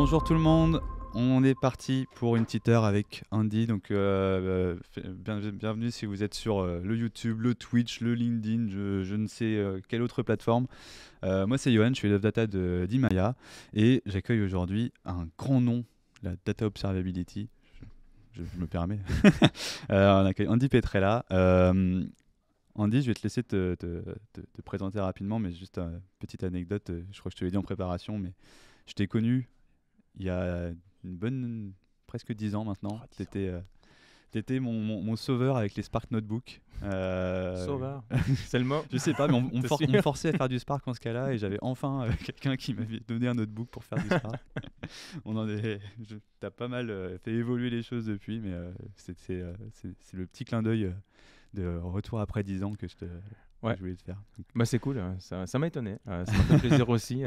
Bonjour tout le monde, on est parti pour une petite heure avec Andy. Donc, euh, euh, bienvenue si vous êtes sur euh, le YouTube, le Twitch, le LinkedIn, je, ne sais quelle autre plateforme. moi, c'est Johan, je suis le Data de d'Imaya et j'accueille aujourd'hui un grand nom, la Data Observability. Je, me permets. on accueille Andy Petrella. Andy, je vais te laisser te, te présenter rapidement, mais juste une petite anecdote. Je crois que je te l'ai dit en préparation, mais je t'ai connu il y a une bonne, presque 10 ans maintenant. tu étais, étais mon, sauveur avec les Spark Notebook. Euh... Sauveur C'est le mot Je sais pas, mais on, on, for forçait à faire du Spark en ce cas-là et j'avais enfin euh, quelqu'un qui m'avait donné un notebook pour faire du Spark. on en est... T'as pas mal euh, fait évoluer les choses depuis, mais euh, c'est le petit clin d'œil de retour après 10 ans que je voulais te faire. Bah c'est cool, hein. ça m'a étonné. ça m'a fait plaisir aussi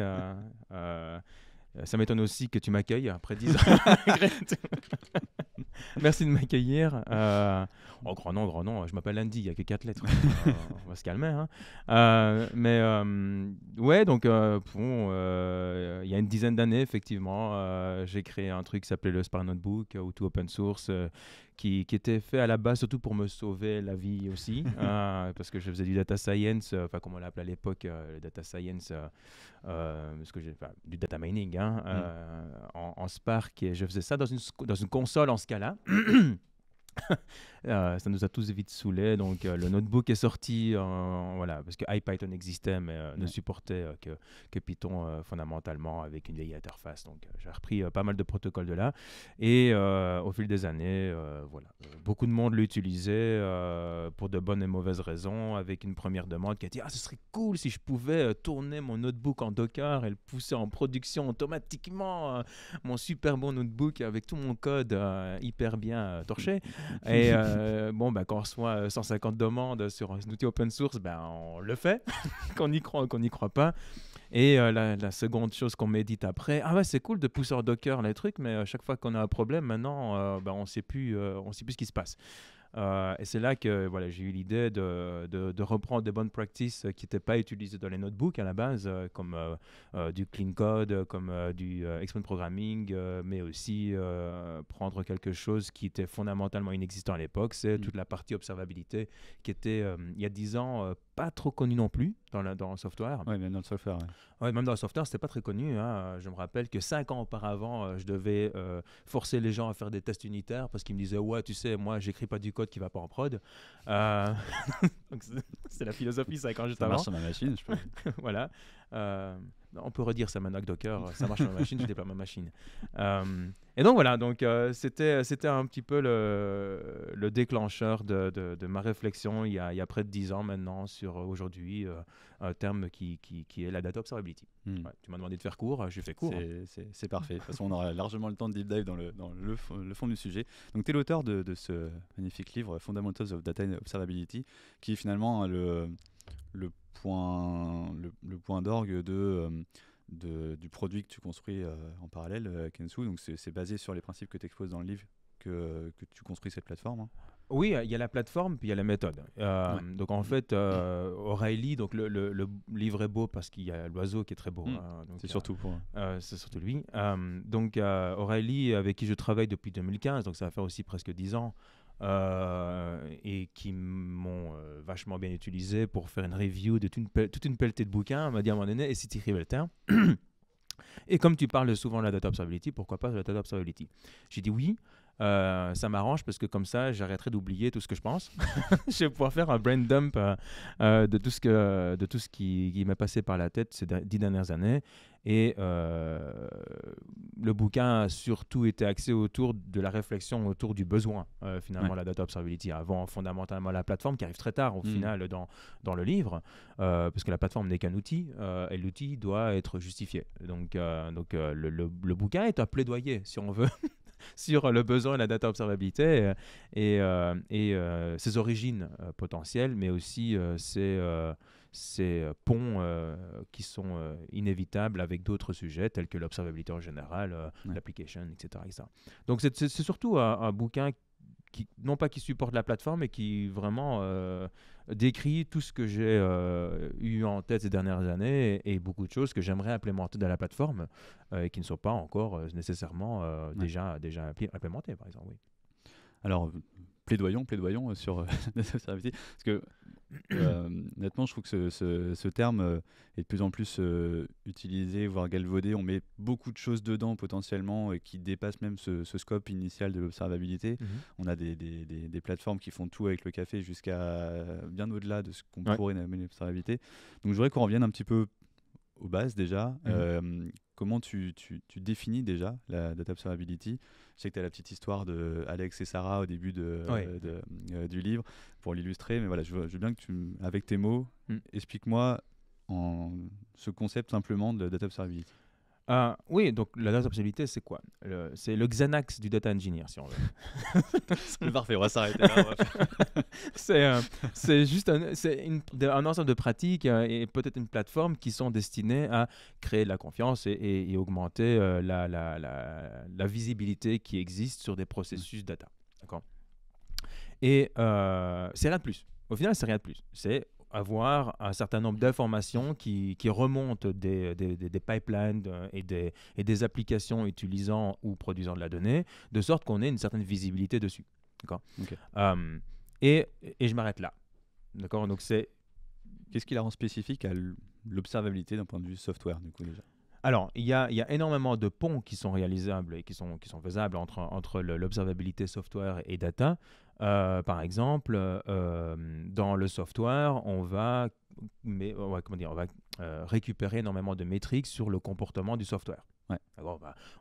euh, ça m'étonne aussi que tu m'accueilles après 10 ans. Merci de m'accueillir. Euh, Oh, grand nom, grand nom, je m'appelle Andy, il n'y a que quatre lettres. on va se calmer. Hein. Euh, mais euh, ouais, donc, euh, bon, il y a une dizaine d'années, effectivement, j'ai créé un truc qui s'appelait le Spark Notebook, ou tout open source, qui, était fait à la base surtout pour me sauver la vie aussi, hein, parce que je faisais du data science, enfin, comme on l'appelait à l'époque, le data science, parce que du data mining, hein, mm. en, Spark, et je faisais ça dans une, dans une console en là Euh, ça nous a tous vite saoulés. Donc, euh, le notebook est sorti, euh, voilà, parce que IPython existait, mais ne supportait que, que, Python fondamentalement avec une vieille interface. Donc, j'ai repris pas mal de protocoles de là. Et au fil des années, voilà, beaucoup de monde l'utilisait pour de bonnes et mauvaises raisons, avec une première demande qui a dit ah, ce serait cool si je pouvais tourner mon notebook en Docker et le pousser en production automatiquement, mon super bon notebook avec tout mon code hyper bien torché. Et euh, bon, bah, quand on reçoit 150 euh, demandes sur un outil open source, ben on le fait, qu'on y croit ou qu'on n'y croit pas. Et euh, la, seconde chose qu'on médite après, ah ouais, c'est cool de pousser en Docker les trucs, mais à chaque fois qu'on a un problème, maintenant, bah, on ne sait plus, on sait plus ce qui se passe. Euh, et c'est là que voilà, j'ai eu l'idée de, de, reprendre des bonnes practices qui n'étaient pas utilisées dans les notebooks à la base, euh, comme euh, du clean code, comme du explain programming, mais aussi prendre quelque chose qui était fondamentalement inexistant à l'époque, c'est mm. toute la partie observabilité qui était il y a 10 ans pas trop connu non plus dans, dans le software. Oui, même dans le software. Oui, même dans le software, c'était pas très connu. Hein. Je me rappelle que cinq ans auparavant, euh, je devais euh, forcer les gens à faire des tests unitaires parce qu'ils me disaient Ouais, tu sais, moi, j'écris pas du code qui va pas en prod. Euh, c'est la philosophie cinq ans juste ça avant. Marche sur ma machine, je peux. voilà on peut redire ça maintenant avec Docker, euh, ça marche ma machine, je déploie ma machine. Euh, et donc voilà, donc euh, c'était c'était un petit peu le, déclencheur de, ma réflexion il y, a, près de dix ans maintenant sur aujourd'hui un terme qui, qui, est la data observability. Hmm. tu m'as demandé de faire court, j'ai fait court. Hein. C'est parfait. De toute façon, on aura largement le temps de deep dive dans le, fond, du sujet. Donc tu es l'auteur de, ce magnifique livre Fundamentals of Data Observability qui finalement le, le point, le, point d'orgue euh, de, du produit que tu construis euh, en parallèle, euh, Kensu. Donc c'est basé sur les principes que tu exposes dans le livre que, tu construis cette plateforme. Hein. Oui, il y a la plateforme, puis il y a la méthode. Donc en fait, O'Reilly, donc le, livre est beau parce qu'il y a l'oiseau qui est très beau. Mm. Hein, c'est surtout c'est surtout lui. donc O'Reilly, avec qui je travaille depuis 2015, donc ça va faire aussi presque 10 ans. Euh, et qui m'ont euh, vachement bien utilisé pour faire une review de toute une, pelletée de bouquins, m'a dit à un moment donné, et c'est le terme et comme tu parles souvent de la data observability, pourquoi pas de la data observability J'ai dit oui, euh, ça m'arrange parce que comme ça, j'arrêterai d'oublier tout ce que je pense. je vais pouvoir faire un brain dump euh, euh, de tout ce, que, de tout ce qui, m'est passé par la tête ces dix dernières années. Et le bouquin a surtout été axé autour de la réflexion autour du besoin, finalement, la data observability, avant fondamentalement la plateforme qui arrive très tard au hmm. final dans, dans le livre, parce que la plateforme n'est qu'un outil et l'outil doit être justifié. Donc, donc le bouquin est un plaidoyer, si on veut. sur le besoin de la data observabilité euh, et, euh, et euh, ses origines potentielles, mais aussi ses ces ponts qui sont inévitables avec d'autres sujets tels que l'observabilité en général, l'application, etc., etc., Donc c'est surtout un, bouquin qui, non pas qui supporte la plateforme, mais qui vraiment euh, décrit tout ce que j'ai euh, eu en tête ces dernières années et, beaucoup de choses que j'aimerais implémenter dans la plateforme euh, et qui ne sont pas encore euh, nécessairement déjà, déjà implémentées, par exemple. Oui. Alors, plaidoyons, plaidoyons euh, sur euh, Parce que, euh, honnêtement, je trouve que ce, terme est de plus en plus utilisé, voire galvaudé. On met beaucoup de choses dedans potentiellement et qui dépassent même ce, scope initial de l'observabilité. Mhm. On a des, des, des, plateformes qui font tout avec le café jusqu'à bien au-delà de ce qu'on pourrait nommer l'observabilité. Donc, je voudrais qu'on revienne un petit peu au bases déjà. Mmh. Euh, comment tu, tu, définis déjà la data observability Je sais que tu as la petite histoire de Alex et Sarah au début de, euh, euh, du livre pour l'illustrer, mais voilà, je veux, bien que tu, avec tes mots, mmh. explique-moi en ce concept simplement de data observability. Euh, oui, donc la responsabilité, c'est quoi C'est le Xanax du data engineer, si on veut. Parfait, on va s'arrêter là. Euh, c'est juste un, ensemble de pratiques euh, et peut-être une plateforme qui sont destinées à créer de la confiance et, augmenter la, visibilité qui existe sur des processus data. D'accord Et c'est rien de plus. Au final, c'est rien de plus. C'est avoir un certain nombre d'informations qui, qui, remontent des, des, pipelines euh, et des, et des applications utilisant ou produisant de la donnée, de sorte qu'on ait une certaine visibilité dessus. D'accord hum, et, et, je m'arrête là. D'accord Donc c'est. Qu'est-ce qui la rend spécifique à l'observabilité d'un point de vue software, du coup, déjà alors, il y, a, il y, a, énormément de ponts qui sont réalisables et qui sont, qui sont faisables entre, entre l'observabilité software et data. Euh, par exemple, euh, dans le software, on va, mais, euh, comment dire, on va récupérer énormément de métriques sur le comportement du software. Bah, on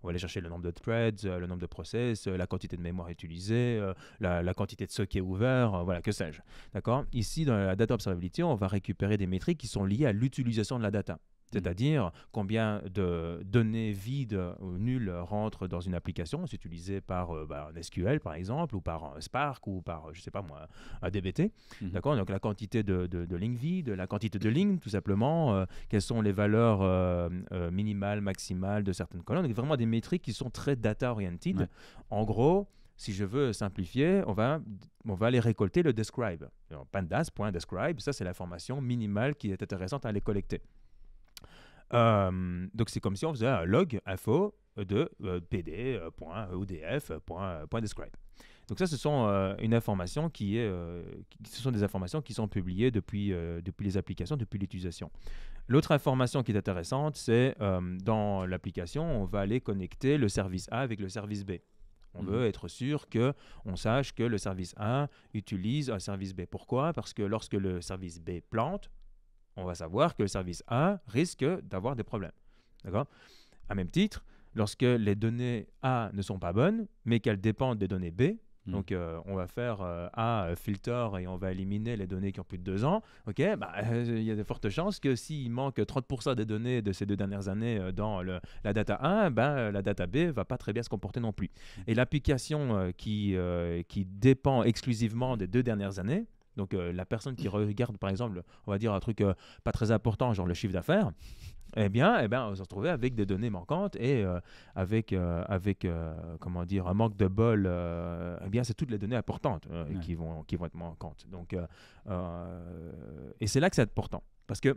va aller chercher le nombre de threads, le nombre de process, la quantité de mémoire utilisée, la, quantité de sockets ouverts, voilà, que sais-je. D'accord Ici, dans la data observability, on va récupérer des métriques qui sont liées à l'utilisation de la data. Mmh. c'est-à-dire combien de données vides ou nulles rentrent dans une application, c'est utilisé par euh, bah, un SQL par exemple, ou par un Spark, ou par, je sais pas moi, un DBT. Mmh. D'accord Donc la quantité de, lignes vides, la quantité de mmh. lignes tout simplement, euh, quelles sont les valeurs euh, minimales, maximales de certaines colonnes. Donc vraiment des métriques qui sont très data-oriented. En gros, si je veux simplifier, on va, on va aller récolter le describe. pandas.describe, ça c'est l'information minimale qui est intéressante à aller collecter donc c'est comme si on faisait un log info de euh, pd.odf.describe. Euh, euh, donc ça, ce sont des informations qui sont publiées depuis, depuis les applications, depuis l'utilisation. L'autre information qui est intéressante, c'est dans l'application, on va aller connecter le service A avec le service B. On mmh veut être sûr que on sache que le service A utilise un service B. Pourquoi Parce que lorsque le service B plante, on va savoir que le service A risque d'avoir des problèmes. D'accord À même titre, lorsque les données A ne sont pas bonnes, mais qu'elles dépendent des données B, hmm. donc euh, on va faire euh, A euh, filter et on va éliminer les données qui ont plus de deux ans, ok, bah, il y a de fortes chances que s'il manque 30% des données de ces deux dernières années dans la data A, ben, la data B va pas très bien se comporter non plus. Et l'application qui, qui dépend exclusivement des deux dernières années, donc euh, la personne qui regarde, par exemple, on va dire un truc euh, pas très important, genre le chiffre d'affaires, eh bien, eh bien, on se retrouvait avec des données manquantes et euh, avec, avec comment dire, un manque de bol. eh bien, c'est toutes les données importantes qui, vont, qui vont être manquantes. Donc, et c'est là que c'est important. Parce que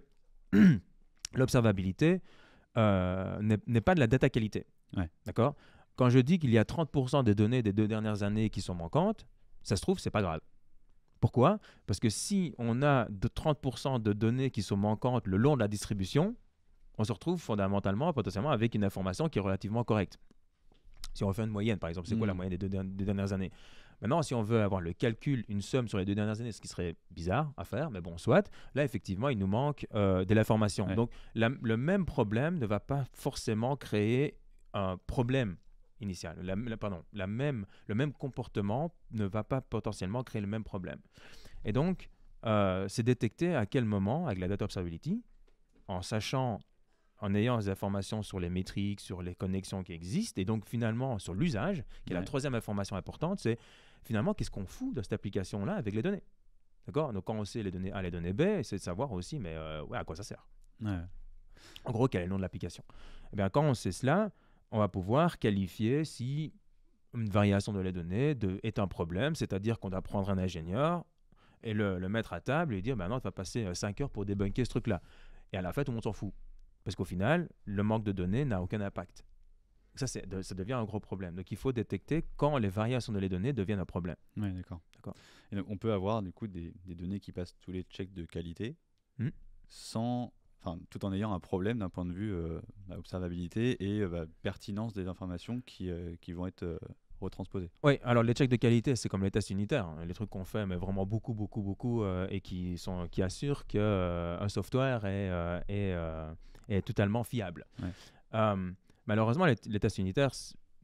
l'observabilité n'est pas de la data qualité. D'accord Quand je dis qu'il y a 30% des données des deux dernières années qui sont manquantes, ça se trouve, c'est pas grave. Pourquoi Parce que si on a 30% de données qui sont manquantes le long de la distribution, on se retrouve fondamentalement, potentiellement, avec une information qui est relativement correcte. Si on fait une moyenne, par exemple, c'est quoi la hmm. moyenne des deux dernières années Maintenant, si on veut avoir le calcul, une somme sur les deux dernières années, ce qui serait bizarre à faire, mais bon, soit, là, effectivement, il nous manque euh, de l'information. Donc, le même problème ne va pas forcément créer un problème initiale. pardon, la même, le même comportement ne va pas potentiellement créer le même problème. Et donc, euh, c'est détecter à quel moment, avec la data observability, en sachant, en ayant des informations sur les métriques, sur les connexions qui existent, et donc finalement sur l'usage, qui est la troisième information importante, c'est finalement qu'est-ce qu'on fout de cette application-là avec les données. D'accord Donc quand on sait les données A, les données B, c'est de savoir aussi, mais euh, ouais, à quoi ça sert. En gros, quel est le nom de l'application Eh bien, quand on sait cela, on va pouvoir qualifier si une variation de la donnée de, est un problème, c'est-à-dire qu'on doit prendre un ingénieur et le, mettre à table et dire maintenant bah non, tu vas passer 5 euh, heures pour débunker ce truc-là. Et à la fête on s'en fout. Parce qu'au final, le manque de données n'a aucun impact. Ça, c'est ça devient un gros problème. Donc, il faut détecter quand les variations de les données deviennent un problème. Oui, d'accord. on peut avoir du coup des, données qui passent tous les checks de qualité hmm. sans enfin, tout en ayant un problème d'un point de vue euh, bah, observabilité et euh, bah, pertinence des informations qui, euh, qui vont être euh, retransposées. Oui, alors les checks de qualité, c'est comme les tests unitaires, hein. les trucs qu'on fait, mais vraiment beaucoup, beaucoup, beaucoup, et qui, sont, qui assurent qu'un un software est, est, totalement fiable. malheureusement, les, tests unitaires,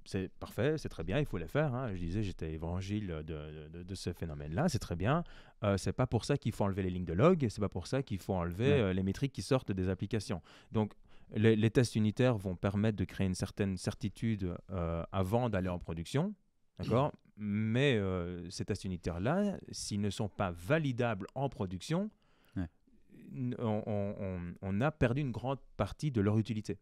c'est parfait, c'est très bien, il faut les faire. Hein. Je disais, j'étais évangile de, ce phénomène-là, c'est très bien. Euh, c'est pas pour ça qu'il faut enlever les lignes de log, c'est pas pour ça qu'il faut enlever euh, les métriques qui sortent des applications. Donc, les, tests unitaires vont permettre de créer une certaine certitude euh, avant d'aller en production, d'accord Mais euh, ces tests unitaires-là, s'ils ne sont pas validables en production, on a perdu une grande partie de leur utilité.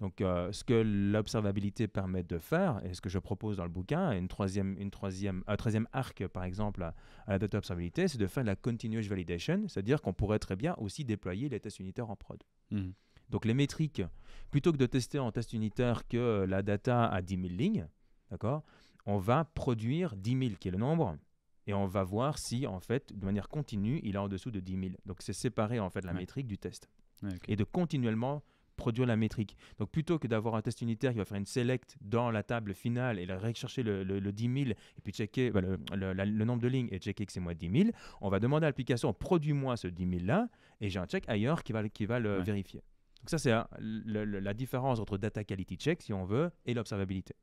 Donc, euh, ce que l'observabilité permet de faire, et ce que je propose dans le bouquin, une troisième, une troisième, un troisième arc, par exemple, à, la data observabilité, c'est de faire de la continuous validation, c'est-à-dire qu'on pourrait très bien aussi déployer les tests unitaires en prod. Hmm. Donc, les métriques, plutôt que de tester en test unitaire que la data à 10 000 lignes, d'accord, on va produire 10 000, qui est le nombre, et on va voir si, en fait, de manière continue, il est en dessous de 10 000. Donc, c'est séparer, en fait, la métrique du test. Et de continuellement produire la métrique. Donc plutôt que d'avoir un test unitaire qui va faire une select dans la table finale et rechercher le, le, le et puis checker bah, le, nombre de lignes et checker que c'est moi 10 000, on va demander à l'application produit moi ce 10 000 là et j'ai un check ailleurs qui va, qui va le vérifier. Donc ça c'est la, différence entre data quality check si on veut et l'observabilité,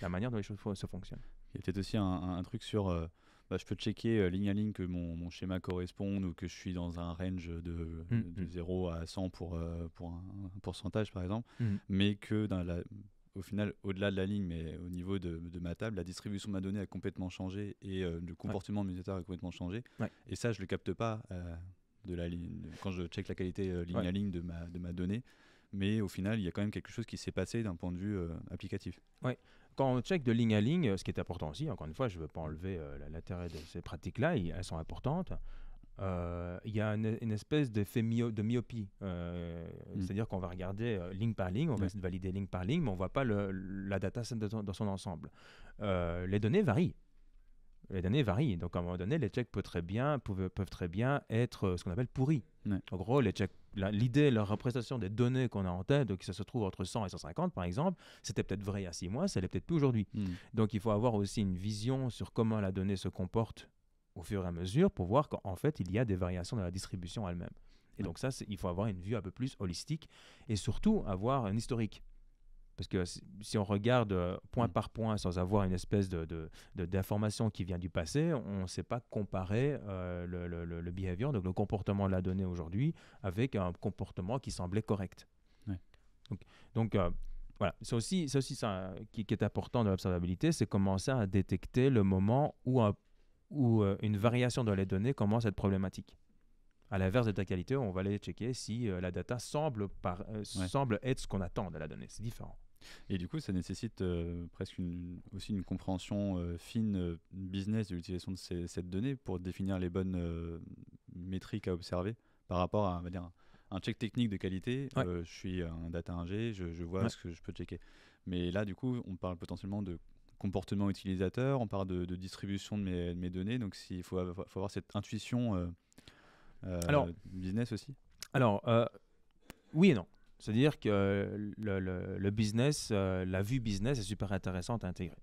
la manière dont les choses se fonctionnent. Il y a peut-être aussi un, truc sur euh, bah, je peux checker euh, ligne à ligne que mon, schéma corresponde ou que je suis dans un range de, mm, de 0 mm. à 100 pour, euh, pour un, pourcentage, par exemple, mm. mais que dans la, au final, au-delà de la ligne, mais au niveau de, de, ma table, la distribution de ma donnée a complètement changé et euh, le comportement ouais. de a complètement changé. Et ça, je ne le capte pas de la ligne, quand je check la qualité ligne à ligne de ma, de ma donnée mais au final, il y a quand même quelque chose qui s'est passé d'un point de vue applicatif. Ouais quand on check de ligne à ligne, ce qui est important aussi, encore une fois, je ne veux pas enlever euh, l'intérêt de ces pratiques-là, elles sont importantes. Euh, il y a une, espèce d'effet de myopie. Euh, mm. C'est-à-dire qu'on va regarder ligne par ligne, on va valider ligne par ligne, mais on ne voit pas la data dans son ensemble. les données varient les données varient. Donc, à un moment donné, les checks peuvent très bien, peuvent, peuvent très bien être euh, ce qu'on appelle pourris. En gros, les l'idée, la, représentation des données qu'on a en tête, donc ça se trouve entre 100 et 150 par exemple, c'était peut-être vrai il y a 6 mois, ça l'est peut-être plus aujourd'hui. Hmm. Donc, il faut avoir aussi une vision sur comment la donnée se comporte au fur et à mesure pour voir qu'en fait, il y a des variations dans la distribution elle-même. Et donc ça, il faut avoir une vue un peu plus holistique et surtout avoir un historique. Parce que si on regarde euh, point mm. par point sans avoir une espèce d'information de, de, qui vient du passé, on ne sait pas comparer euh, le, le, le, behavior, donc le comportement de la donnée aujourd'hui, avec un comportement qui semblait correct. Donc, euh, voilà, c'est aussi, aussi, ça qui, est important de l'observabilité, c'est commencer à détecter le moment où, où une variation dans les données commence à être problématique. À l'inverse de ta qualité, on va aller checker si la data semble, semble être ce qu'on attend de la donnée. C'est différent. Et du coup, ça nécessite euh, presque une, aussi une compréhension euh, fine euh, business de l'utilisation de cette donnée pour définir les bonnes métriques à observer par rapport à, va dire, un check technique de qualité. je suis un data ingé, je, je vois ce que je peux checker. Mais là, du coup, on parle potentiellement de comportement utilisateur, on parle de, distribution de mes, données. Donc, il faut, avoir, cette intuition business aussi. Alors, oui et non. C'est-à-dire que le, le, business, euh, la vue business est super intéressante à intégrer.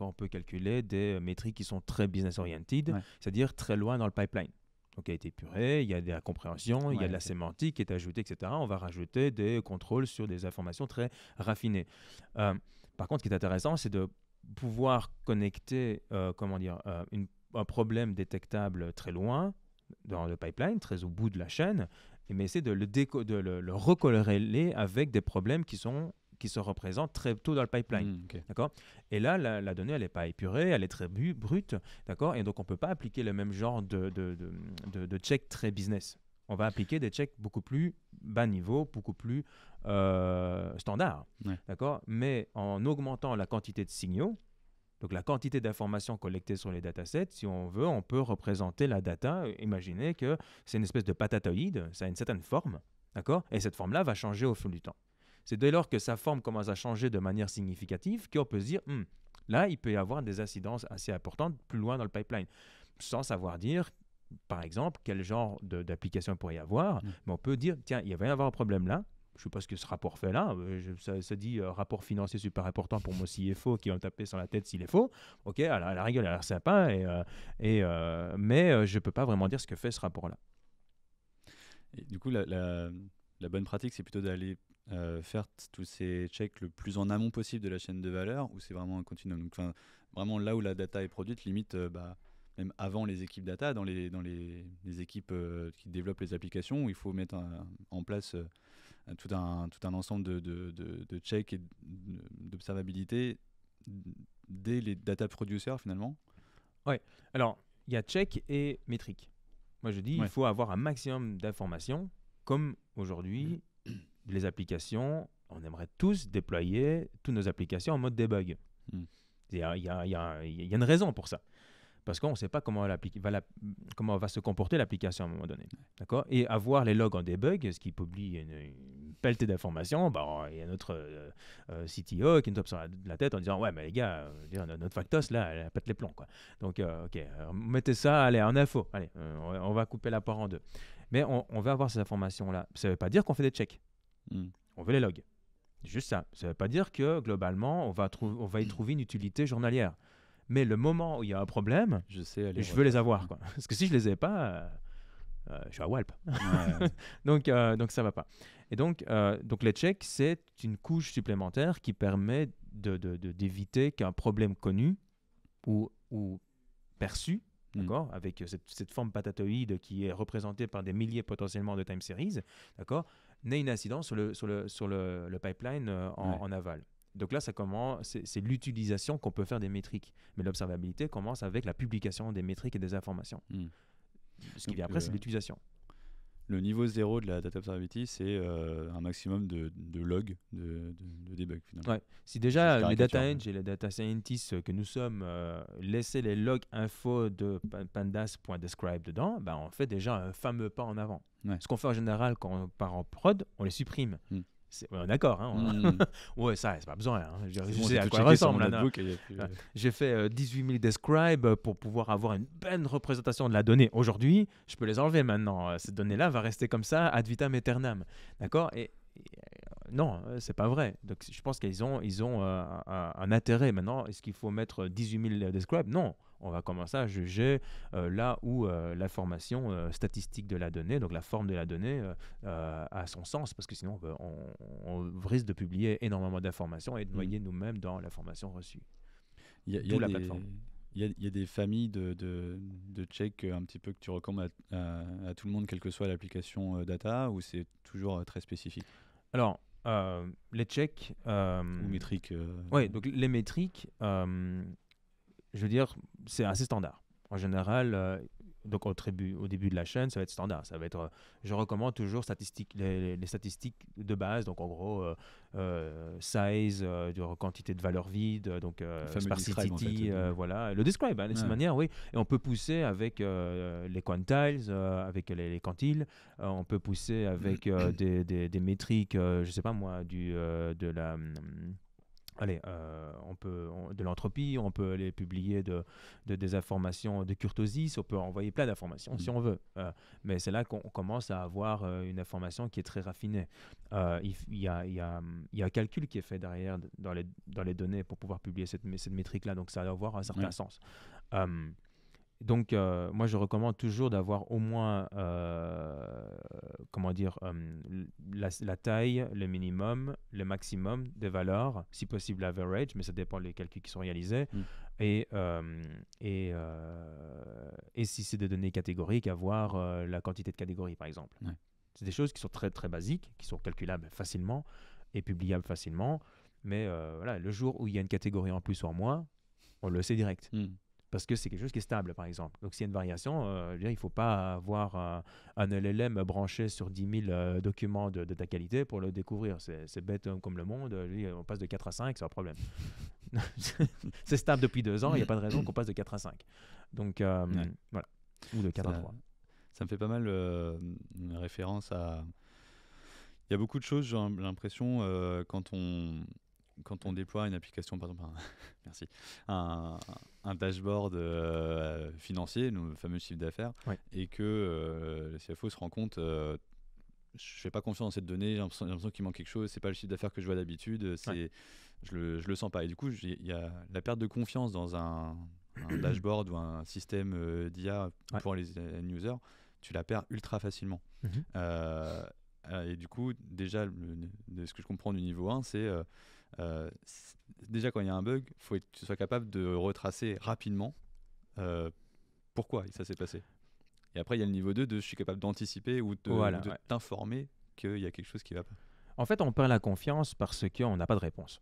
On peut calculer des métriques qui sont très business-oriented, c'est-à-dire très loin dans le pipeline. Donc, il a été puré, il y a de la compréhension, il y a de la sémantique qui est ajoutée, etc. On va rajouter des contrôles sur des informations très raffinées. Euh, par contre, ce qui est intéressant, c'est de pouvoir connecter, euh, comment dire, un problème détectable très loin dans le pipeline, très au bout de la chaîne, mais essayer de le, de le, recolorer avec des problèmes qui sont qui se représentent très tôt dans le pipeline. Mm, d'accord Et là, la, donnée, elle n'est pas épurée, elle est très brute. D'accord Et donc, on ne peut pas appliquer le même genre de, de, de, de, check très business. On va appliquer des checks beaucoup plus bas niveau, beaucoup plus euh, standard. D'accord Mais en augmentant la quantité de signaux, donc la quantité d'informations collectées sur les datasets, si on veut, on peut représenter la data. Imaginez que c'est une espèce de patatoïde, ça a une certaine forme, d'accord Et cette forme-là va changer au fil du temps. C'est dès lors que sa forme commence à changer de manière significative qu'on peut se dire, hum, là, il peut y avoir des incidences assez importantes plus loin dans le pipeline, sans savoir dire par exemple, quel genre d'application il pourrait y avoir, hum. mais on peut dire, tiens, il va y avoir un problème là, je ne sais pas ce que ce rapport fait là. ça, dit euh, rapport financier super important pour moi s'il est faux, qui va me taper sur la tête s'il est faux. Ok, alors la, à elle a l'air sympa, et, euh, et euh, mais je ne peux pas vraiment dire ce que fait ce rapport-là. Du coup, la, bonne pratique, c'est plutôt d'aller faire tous ces checks le plus en amont possible de la chaîne de valeur, où c'est vraiment un continuum. Donc, vraiment là où la data est produite, limite, bah, même avant les équipes data, dans les, les, équipes qui développent les applications, où il faut mettre en place tout un, tout un ensemble de, de, de, checks et d'observabilité dès les data producers finalement Ouais, alors il y a check et métrique. Moi je dis, il faut avoir un maximum d'informations, comme aujourd'hui, les applications, on aimerait tous déployer toutes nos applications en mode debug. Hmm. Il y, y, a une raison pour ça parce qu'on ne sait pas comment, va, comment va se comporter l'application à un moment donné. D'accord Et avoir les logs en debug, ce qui publie une, une pelletée d'informations, bah, il y a notre euh, euh, CTO qui nous tape sur la, tête en disant Ouais, mais les gars, euh, notre factos, là, elle pète les plombs. Quoi. Donc, OK, mettez ça, allez, en info. Allez, on, va couper la part en deux. Mais on, on va avoir ces informations-là. Ça ne veut pas dire qu'on fait des checks. Hmm. On veut les logs. Juste ça. Ça ne veut pas dire que globalement, on va, on va y trouver une utilité journalière. Mais le moment où il y a un problème, je, sais je veux les avoir. Parce que si je les ai pas, euh, euh, je suis à Walp. donc, ça euh, donc ça va pas. Et donc, donc les checks, c'est une couche supplémentaire qui permet d'éviter de, qu'un problème connu ou, ou perçu, mm. avec cette, forme patatoïde qui est représentée par des milliers potentiellement de time series, d'accord, n'ait une incidence sur le, sur le, sur le, pipeline en aval. Donc là, ça commence, c'est l'utilisation qu'on peut faire des métriques. Mais l'observabilité commence avec la publication des métriques et des informations. Hmm. Ce qui vient après, c'est euh, l'utilisation. Le niveau zéro de la data observability, c'est euh, un maximum de, logs de, de, Finalement. Si déjà les data eng et les data scientists que nous sommes euh, laissaient les logs info de pandas.describe dedans, ben on fait déjà un fameux pas en avant. Ce qu'on fait en général quand on part en prod, on les supprime. Hmm. D'accord, hein, hmm. ouais, ça, c'est pas besoin. Hein. Je, sais à quoi ressemble. Euh, euh, j'ai fait 18 euh, 000 describes pour pouvoir avoir une bonne représentation de la donnée. Aujourd'hui, je peux les enlever maintenant. Cette donnée-là va rester comme ça ad vitam aeternam. D'accord et, non, c'est pas vrai. Donc, je pense qu'ils ont, ils ont un, un, intérêt. Maintenant, est-ce qu'il faut mettre 18 000 describes Non on va commencer à juger euh, là où l'information euh, la formation euh, statistique de la donnée, donc la forme de la donnée, a son sens, parce que sinon on, risque de publier énormément d'informations et de mm. noyer nous-mêmes dans la formation reçue. Il y a, des... familles de, de, checks un petit peu que tu recommandes à, tout le monde, quelle que soit l'application data, ou c'est toujours très spécifique Alors, les checks. ou métriques. Oui, donc les métriques, je veux dire, c'est assez standard. En général, euh, donc au, au, début de la chaîne, ça va être standard. Ça va être, euh, je recommande toujours statistiques, les, statistiques de base, donc en gros, euh, size, quantité de valeur vide, donc sparsity, voilà. Le describe, hein, de cette manière, oui. Et on peut pousser avec les quantiles, avec les, quantiles, on peut pousser avec des, des, métriques, je sais pas moi, du, de la... Hum, Allez, euh, on peut de l'entropie, on peut aller publier de, des informations de kurtosis, on peut envoyer plein d'informations si mm. on veut. Euh, mais c'est là qu'on commence à avoir euh, une information qui est très raffinée. il, y a, il, y un calcul qui est fait derrière dans les, dans les données pour pouvoir publier cette, cette métrique-là, donc ça doit avoir un certain sens. Donc, euh, moi, je recommande toujours d'avoir au moins, euh, comment dire, euh, la, taille, le minimum, le maximum des valeurs, si possible l'average, mais ça dépend des calculs qui sont réalisés. Mm. Et, si c'est des données catégoriques, avoir la quantité de catégories, par exemple. C'est des choses qui sont très, très basiques, qui sont calculables facilement et publiables facilement. Mais voilà, le jour où il y a une catégorie en plus ou en moins, on le sait direct. Mm parce que c'est quelque chose qui est stable, par exemple. Donc s'il y a une variation, euh, il ne faut pas avoir un, LLM branché sur 10 000 euh, documents de, ta qualité pour le découvrir. C'est bête euh, comme le monde. on passe de 4 à 5, c'est un problème. c'est stable depuis deux ans, il n'y a pas de raison qu'on passe de 4 à 5. Donc voilà. Ou de 4 à 3. Ça me fait pas mal référence à... Il y a beaucoup de choses, j'ai l'impression, quand on quand on déploie une application, par exemple, un, merci, un, un dashboard euh, financier, le fameux chiffre d'affaires, et que euh, le CFO se rend compte, je euh, je fais pas confiance dans cette donnée, j'ai l'impression qu'il manque quelque chose, c'est pas le chiffre d'affaires que je vois d'habitude, euh, c'est, je, le, je le sens pas. Et du coup, il y a la perte de confiance dans un, dashboard ou un système d'IA pour les end-users, tu la perds ultra facilement. Mmh et du coup, déjà, ce que je comprends du niveau 1, c'est euh, déjà, quand il y a un bug, il faut que tu sois capable de retracer rapidement euh, pourquoi ça s'est passé. Et après, il y a le niveau 2 de je suis capable d'anticiper ou de t'informer qu'il y a quelque chose qui va pas. En fait, on perd la confiance parce qu'on n'a pas de réponse.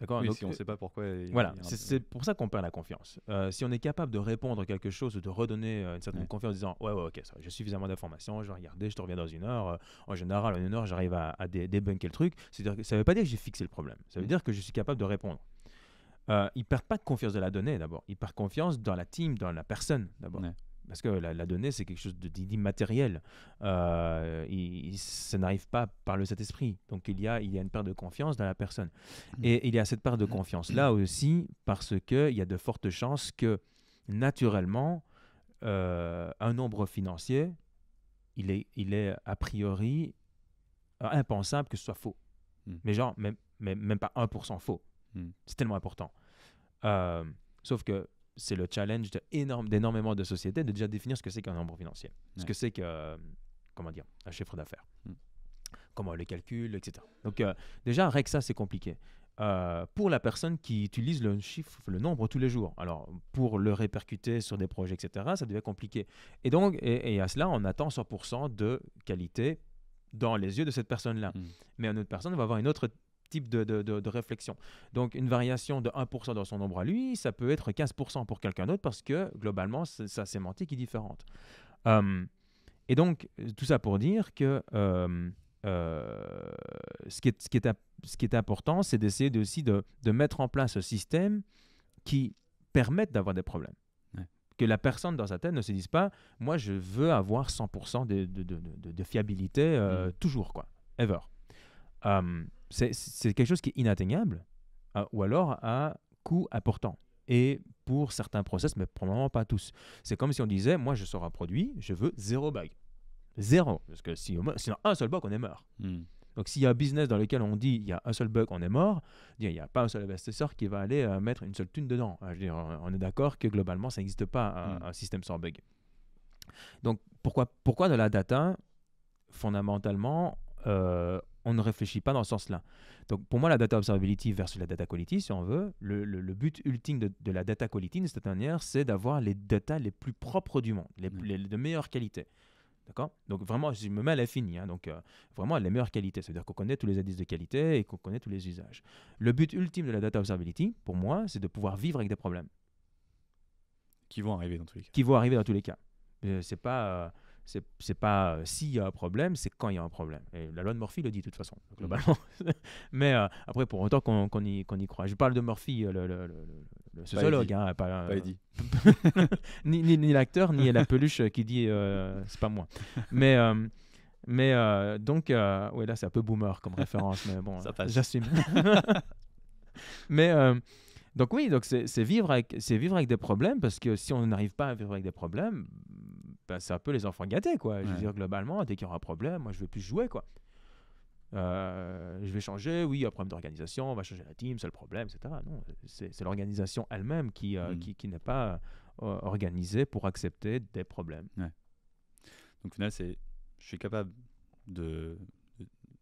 D'accord Donc, on ne euh, sait pas pourquoi. Voilà, c'est pour ça qu'on perd la confiance. Euh, si on est capable de répondre à quelque chose ou de redonner euh, une certaine confiance en disant Ouais, ouais, ok, j'ai suffisamment d'informations, je vais regarder, je te reviens dans une heure. En général, en une heure, j'arrive à, débunker le truc. -dire ça ne veut pas dire que j'ai fixé le problème. Ça veut mm. dire que je suis capable de répondre. ils ne perdent pas de confiance de la donnée d'abord. Ils perdent confiance dans la team, dans la personne d'abord parce que la, donnée, c'est quelque chose d'immatériel. Euh, ça n'arrive pas par le Saint-Esprit. Donc il y, a, il une perte de confiance dans la personne. Mm. Et il y a cette perte de confiance-là aussi parce qu'il y a de fortes chances que, naturellement, euh, un nombre financier, il est, il est a priori impensable que ce soit faux. Mm. Mais genre, même, même, pas 1% faux. Mm. C'est tellement important. Euh, sauf que c'est le challenge d'énormément de sociétés de déjà définir ce que c'est qu'un nombre financier, ce que c'est que, euh, comment dire, un chiffre d'affaires, hmm. comment on le calcule, etc. Donc euh, déjà, avec ça, c'est compliqué. Euh, pour la personne qui utilise le chiffre, le nombre tous les jours. Alors, pour le répercuter sur des projets, etc., ça devient compliqué. Et donc, et, à cela, on attend 100% de qualité dans les yeux de cette personne-là. Hmm. Mais une autre personne va avoir une autre type de, réflexion. Donc une variation de 1% dans son nombre à lui, ça peut être 15% pour quelqu'un d'autre parce que globalement, sa sémantique est différente. Hum, et donc, tout ça pour dire que hum, euh, ce, qui est, qui est, ce, qui est, important, c'est d'essayer aussi de, mettre en place un système qui permette d'avoir des problèmes. Que la personne dans sa tête ne se dise pas, moi je veux avoir 100% de, fiabilité euh, mmh. toujours, quoi, ever. Hum, c'est quelque chose qui est inatteignable, euh, ou alors à coût important. Et pour certains process, mais probablement pas tous. C'est comme si on disait, moi je sors un produit, je veux zéro bug. Zéro. Parce que si on, sinon un seul bug, on est mort. Hmm. Donc s'il y a un business dans lequel on dit il y a un seul bug, on est mort, il n'y a pas un seul investisseur qui va aller euh, mettre une seule thune dedans. Euh, je dire, on est d'accord que globalement, ça n'existe pas hmm. un, système sans bug. Donc pourquoi, pourquoi de la data, fondamentalement, euh, on ne réfléchit pas dans ce sens-là. Donc pour moi, la data observability versus la data quality, si on veut, le, but ultime de, la data quality, de cette manière, c'est d'avoir les data les plus propres du monde, les, de meilleure qualité. D'accord Donc vraiment, je me mets à l'infini. Hein, donc euh, vraiment, les meilleures qualités. C'est-à-dire qu'on connaît tous les indices de qualité et qu'on connaît tous les usages. Le but ultime de la data observability, pour moi, c'est de pouvoir vivre avec des problèmes. Qui vont arriver dans tous les cas. Qui vont arriver dans tous les cas. Euh, c'est pas... Euh, c'est pas si euh, s'il y a un problème, c'est quand il y a un problème. Et la loi de Murphy le dit de toute façon, mm. globalement. Mais euh, après, pour autant qu'on y, y, croit. Je parle de Murphy, euh, le, sociologue, pas, hein, pas, ni, ni, ni l'acteur, ni la peluche qui dit c'est pas moi. Mais. Mais donc, oui ouais, là, c'est un peu boomer comme référence, mais bon, j'assume. mais donc oui, donc c'est vivre avec, c'est vivre avec des problèmes parce que si on n'arrive pas à vivre avec des problèmes, bah, c'est un peu les enfants gâtés, quoi. Je veux dire, globalement, dès qu'il y aura un problème, moi, je vais plus jouer, quoi. Euh, je vais changer, oui, il y a un problème d'organisation, on va changer la team, c'est le problème, etc. Non, c'est l'organisation elle-même qui, euh, mm. qui, n'est pas euh, organisée pour accepter des problèmes. Donc, au final, c'est je suis capable de,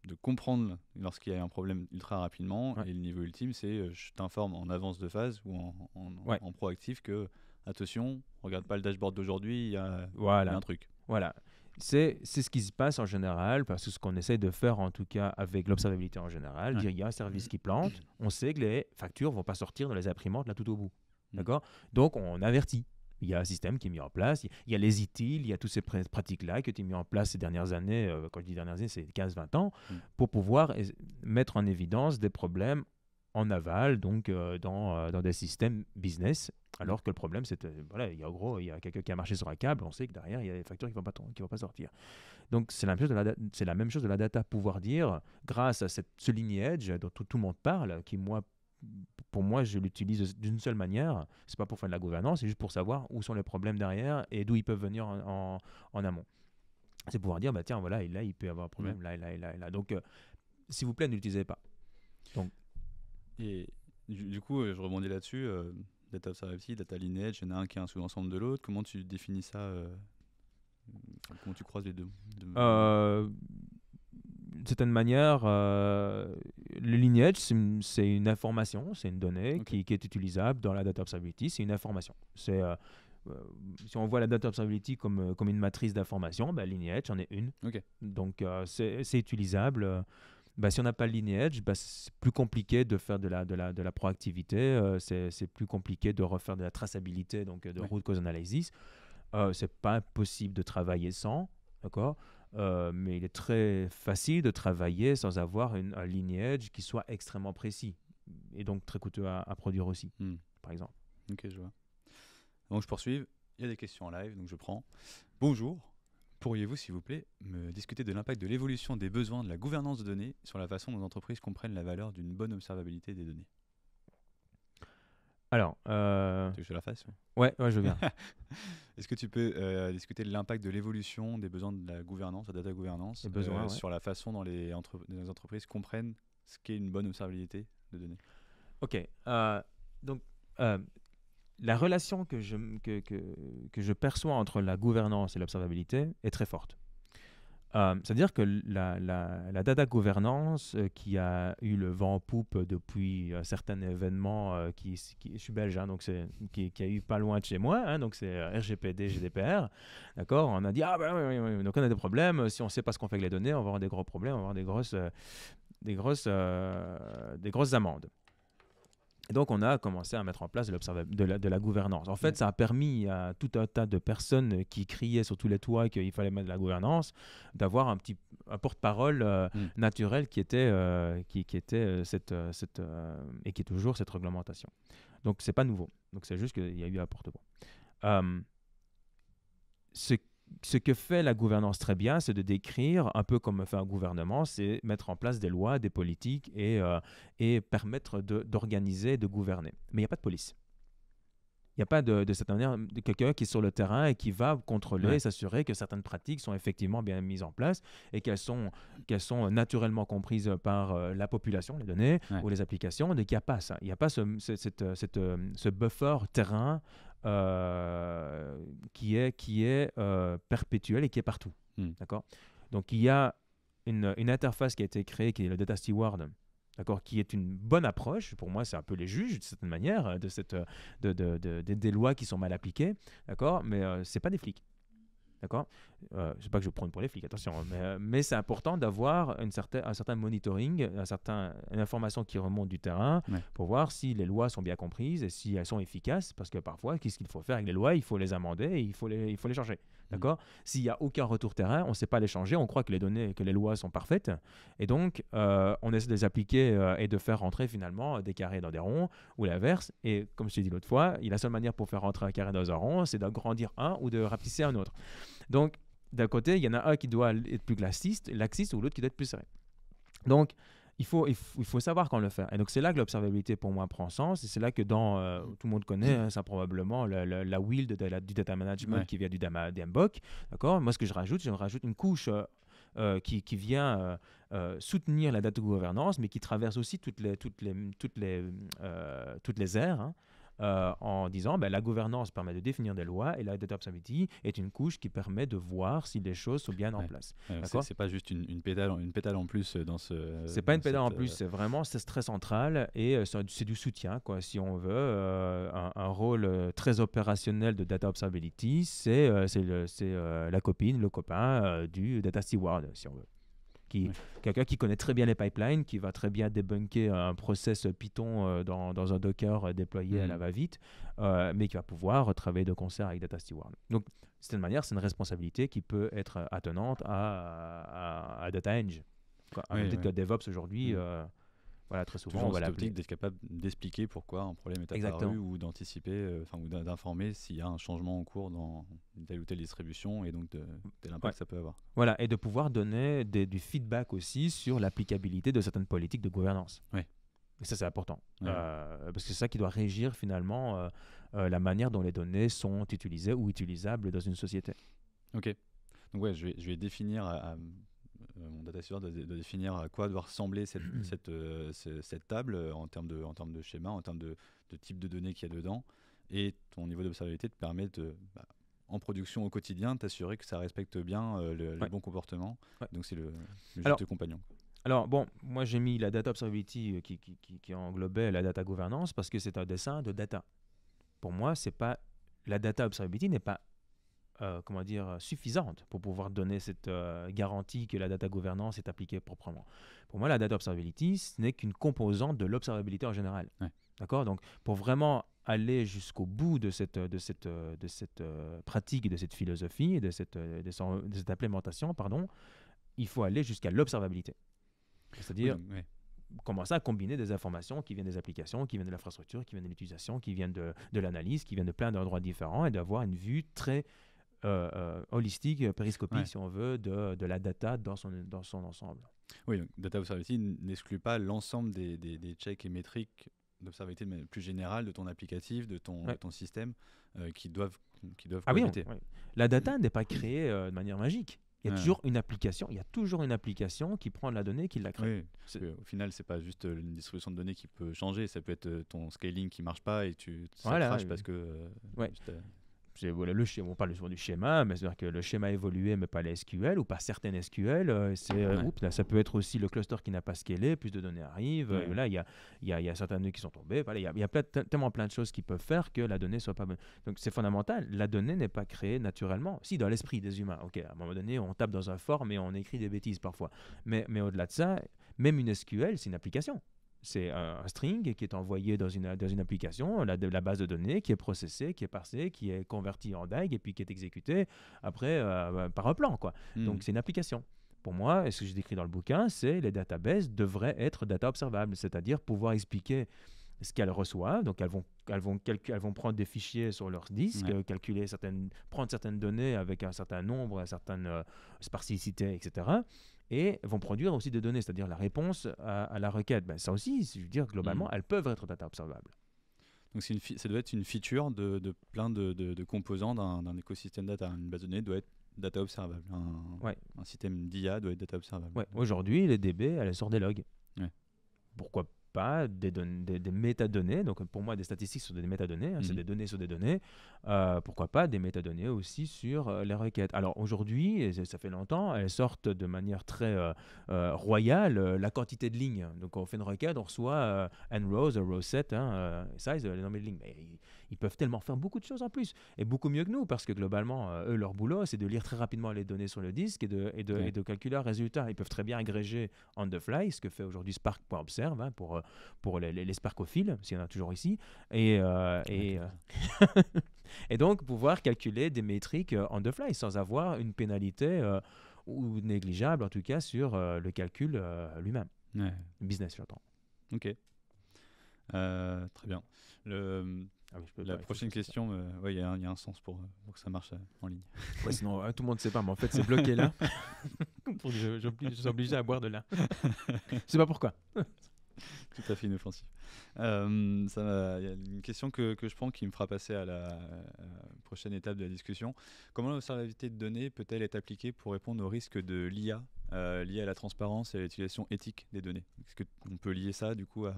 de, comprendre lorsqu'il y a un problème ultra rapidement, et le niveau ultime, c'est je t'informe en avance de phase ou en, en proactif que attention, regarde pas le dashboard d'aujourd'hui, il y a voilà. un truc. Voilà. C'est ce qui se passe en général, parce que ce qu'on essaie de faire en tout cas avec l'observabilité en général, dire il y a un service qui plante, on sait que les factures vont pas sortir dans les imprimantes là tout au bout. Mm. D'accord Donc on avertit. Il y a un système qui est mis en place, il y a les e ITIL, il y a toutes ces pratiques-là qui ont été mis en place ces dernières années, euh, quand je dis dernières années, c'est 15-20 ans, mm. pour pouvoir mettre en évidence des problèmes en aval, donc euh, dans, euh, dans, des systèmes business. Alors que le problème, c'est euh, voilà, il y a gros, il y a quelqu'un qui a marché sur un câble, on sait que derrière, il y a des factures qui ne vont, pas qui vont pas sortir. Donc c'est la, même chose de la, c'est la même chose de la data, pouvoir dire, grâce à cette, ce lineage dont tout, tout le monde parle, qui moi pour moi, je l'utilise d'une seule manière. C'est pas pour faire de la gouvernance, c'est juste pour savoir où sont les problèmes derrière et d'où ils peuvent venir en, en, amont. C'est pouvoir dire, bah tiens, voilà, là, il peut avoir un problème, là, là, là, là. Donc, s'il vous plaît, n'utilisez pas. Donc, et du, coup, euh, je rebondis là-dessus. data Observability, Data Lineage, il y en a un qui est un sous-ensemble de l'autre. Comment tu définis ça euh, Comment tu croises les deux, euh, D'une certaine manière, euh, le lineage, c'est une information, c'est une donnée qui, est utilisable dans la Data Observability. C'est une information. C'est si on voit la data observability comme, comme une matrice d'informations, bah, ben, Lineage en est une. Donc c'est utilisable bah, si on n'a pas le lineage, bah, c'est plus compliqué de faire de la, de la, de la proactivité, euh, c'est plus compliqué de refaire de la traçabilité, donc euh, de route root cause analysis. Euh, c'est pas impossible de travailler sans, d'accord euh, mais il est très facile de travailler sans avoir une, un lineage qui soit extrêmement précis et donc très coûteux à, produire aussi, hmm. par exemple. Ok, je vois. Donc je poursuis. Il y a des questions en live, donc je prends. Bonjour. Pourriez-vous, s'il vous plaît, me discuter de l'impact de l'évolution des besoins de la gouvernance de données sur la façon dont les entreprises comprennent la valeur d'une bonne observabilité des données alors, euh, tu veux que je la fasse Ouais, ouais, je veux bien. Est-ce que tu peux euh, discuter de l'impact de l'évolution des besoins de la gouvernance, la data gouvernance, euh, sur la façon dont les, entreprises comprennent ce qu'est une bonne observabilité de données Ok. donc, la relation que je, que, je perçois entre la gouvernance et l'observabilité est très forte. Euh, c'est-à-dire que la, data gouvernance euh, qui a eu le vent en poupe depuis euh, certains événements, qui, je suis belge, hein, donc qui, qui, a eu pas loin de chez moi, hein, donc c'est RGPD, GDPR, d'accord On a dit, ah ben donc on a des problèmes, si on ne sait pas ce qu'on fait avec les données, on va avoir des gros problèmes, on va avoir des grosses, des grosses, des grosses amendes donc, on a commencé à mettre en place de, de, la, de la, gouvernance. En fait, mm. ça a permis à tout un tas de personnes qui criaient sur tous les toits qu'il fallait mettre de la gouvernance d'avoir un petit porte-parole euh, mm. naturel qui était, euh, qui, était euh, cette, cette et qui est toujours cette réglementation. Donc, c'est pas nouveau. Donc, c'est juste qu'il y a eu un porte parole ce ce que fait la gouvernance très bien, c'est de décrire, un peu comme fait un gouvernement, c'est mettre en place des lois, des politiques et, euh, permettre d'organiser, de, gouverner. Mais il n'y a pas de police. Il n'y a pas de, de cette manière quelqu'un qui est sur le terrain et qui va contrôler, s'assurer que certaines pratiques sont effectivement bien mises en place et qu'elles sont, qu'elles sont naturellement comprises par euh, la population, les données ou les applications. Donc il n'y a pas ça. Il n'y a pas ce, ce euh, buffer terrain euh, qui est, qui est euh, perpétuelle et qui est partout. Hmm. D'accord Donc il y a une, une, interface qui a été créée, qui est le Data Steward, d'accord, qui est une bonne approche. Pour moi, c'est un peu les juges, d'une certaine manière, hein, de cette, de, de, des lois qui sont mal appliquées, d'accord, mais ce euh, c'est pas des flics. D'accord euh, Je sais pas que je prends pour les flics, attention, hein, euh, mais, c'est important d'avoir un certain monitoring, un certain, une information qui remonte du terrain pour voir si les lois sont bien comprises et si elles sont efficaces, parce que parfois, qu'est-ce qu'il faut faire avec les lois Il faut les amender il faut les, il faut les changer. Mmh. D'accord S'il n'y a aucun retour terrain, on ne sait pas les changer, on croit que les données, que les lois sont parfaites. Et donc, euh, on essaie de les appliquer euh, et de faire rentrer finalement des carrés dans des ronds ou l'inverse. Et comme je t'ai dit l'autre fois, la seule manière pour faire rentrer un carré dans un rond, c'est d'agrandir un ou de rapetisser un autre. Donc, d'un côté, il y en a un qui doit être plus glaciste, laxiste ou l'autre qui doit être plus serré. Donc, il faut, il faut, savoir quand le faire. Et donc, c'est là que l'observabilité, pour moi, prend sens. Et c'est là que dans, euh, tout le monde connaît, hein, ça probablement, la, la, wild de la, du data management qui vient du DMBOK. D'accord Moi, ce que je rajoute, je rajoute une couche euh, euh, qui, qui, vient soutenir la data gouvernance, mais qui traverse aussi toutes les, toutes les, toutes les, toutes les aires. Hein. Euh, en disant ben, la gouvernance permet de définir des lois et la data observability est une couche qui permet de voir si les choses sont bien en place. c'est pas juste une, une, pédale, en plus dans ce. C'est pas une pédale en plus, euh, c'est vraiment c'est très central et euh, c'est du soutien quoi. Si on veut un, un, rôle très opérationnel de data observability, c'est c'est la copine, le copain du data steward si on veut quelqu'un qui connaît très bien les pipelines, qui va très bien débunker un process Python euh, dans, un Docker euh, déployé à la mm. va-vite, euh, mais qui va pouvoir travailler de concert avec Data Steward. Donc, c'est une manière, c'est une responsabilité qui peut être attenante à, à, à Data Eng. que DevOps aujourd'hui. Mm. Voilà, très souvent, Toujours on va d'être capable d'expliquer pourquoi un problème est apparu Exactement. ou d'anticiper, euh, enfin, ou d'informer s'il y a un changement en cours dans telle ou telle distribution et donc de l'impact que ça peut avoir. Voilà, et de pouvoir donner du feedback aussi sur l'applicabilité de certaines politiques de gouvernance. Oui. Et ça, c'est important. Euh, parce que c'est ça qui doit régir finalement euh, la manière dont les données sont utilisées ou utilisables dans une société. Ok. Donc, ouais, je vais, je vais définir euh, mon data doit, définir à quoi doit ressembler cette, euh, table euh, en termes, de, en de schéma, en termes de, type de données qu'il y a dedans. Et ton niveau d'observabilité te permet de, bah, en production au quotidien, t'assurer que ça respecte bien le, bon comportement, Donc c'est le, le de compagnon. Alors bon, moi j'ai mis la data observability qui, qui, englobait la data gouvernance parce que c'est un dessin de data. Pour moi, c'est pas la data observability n'est pas euh, comment dire, euh, suffisante pour pouvoir donner cette euh, garantie que la data gouvernance est appliquée proprement. Pour moi, la data observability, ce n'est qu'une composante de l'observabilité en général. D'accord Donc, pour vraiment aller jusqu'au bout de cette, de cette, de cette pratique, de cette philosophie, de cette, cette implémentation, pardon, il faut aller jusqu'à l'observabilité. C'est-à-dire commencer à combiner des informations qui viennent des applications, qui viennent de l'infrastructure, qui viennent de l'utilisation, qui viennent de, de l'analyse, qui viennent de plein d'endroits différents et d'avoir une vue très euh, euh, holistique, euh, périscopique, si on veut, de, la data dans son, dans son ensemble. Oui, donc data observability n'exclut pas l'ensemble des, checks et métriques d'observabilité plus générale de ton applicatif, de ton, ton système, qui doivent, qui doivent ah oui, La data n'est pas créée de manière magique. Il y a toujours une application. Il y a toujours une application qui prend la donnée, qui la crée. au final, c'est pas juste une distribution de données qui peut changer. Ça peut être ton scaling qui marche pas et tu ça voilà, parce que voilà, le on parle souvent du schéma, mais c'est-à-dire que le schéma évolué, mais pas les SQL ou pas certaines SQL. Euh, c'est, là, ça peut être aussi le cluster qui n'a pas scalé, plus de données arrivent. là, il y a, y, a, y a certains nœuds qui sont tombés. Il y a, tellement plein de choses qui peuvent faire que la donnée soit pas bonne. Donc c'est fondamental. La donnée n'est pas créée naturellement. Si, dans l'esprit des humains. Ok, à un moment donné, on tape dans un forum et on écrit des bêtises parfois. Mais, mais au-delà de ça, même une SQL, c'est une application c'est un, string qui est envoyé dans une, dans une application, la, la base de données qui est processée, qui est parsée, qui est convertie en DAG et puis qui est exécutée après euh, par un plan. Quoi. Hmm. Donc c'est une application. Pour moi, et ce que j'ai décrit dans le bouquin, c'est les databases devraient être data observables, c'est-à-dire pouvoir expliquer ce qu'elles reçoivent. Donc, elles vont, elles, vont elles vont prendre des fichiers sur leur disque, calculer certaines, prendre certaines données avec un certain nombre, une certaine euh, etc et vont produire aussi des données, c'est-à-dire la réponse à, la requête. Ben, ça aussi, je veux dire, globalement, mm. elles peuvent être data observables. Donc une ça doit être une feature de, plein de, de, composants d'un écosystème data. Une base de données doit être data observable. Un, ouais. un système d'IA doit être data observable. Aujourd'hui, les DB, elles sortent des logs. Ouais. Pourquoi des, données, des, métadonnées. Donc pour moi, des statistiques sur des métadonnées, hein, c'est mhm. des données sur des données. Euh, pourquoi pas des métadonnées aussi sur euh, les requêtes. Alors aujourd'hui, ça fait longtemps, elles sortent de manière très euh, royale la quantité de lignes. Donc on fait une requête, on reçoit n rows, row set, hein, size, le nombre de lignes. Mais ils peuvent tellement faire beaucoup de choses en plus et beaucoup mieux que nous parce que globalement, euh, eux, leur boulot, c'est de lire très rapidement les données sur le disque et de, et de, et de calculer un résultat. Ils peuvent très bien agréger on the fly, ce que fait aujourd'hui Spark.observe hein, pour, euh, pour les, les, sparkophiles, s'il y en a toujours ici. Et, euh, ah, et, et, donc, pouvoir calculer des métriques on the fly sans avoir une pénalité ou négligeable, en tout cas, sur le calcul lui-même. Ouais. Business, j'entends. Ok. très bien. Le ah la prochaine question, euh, il y, a un sens pour, que ça marche euh, en ligne. sinon, tout le monde ne sait pas, mais en fait, c'est bloqué là. je, suis obligé à boire de là. je ne sais pas pourquoi. tout à fait inoffensif. Euh, il y a une question que, je prends qui me fera passer à la prochaine étape de la discussion. Comment l'observabilité de données peut-elle être appliquée pour répondre aux risques de l'IA liés à la transparence et à l'utilisation éthique des données Est-ce qu'on peut lier ça du coup à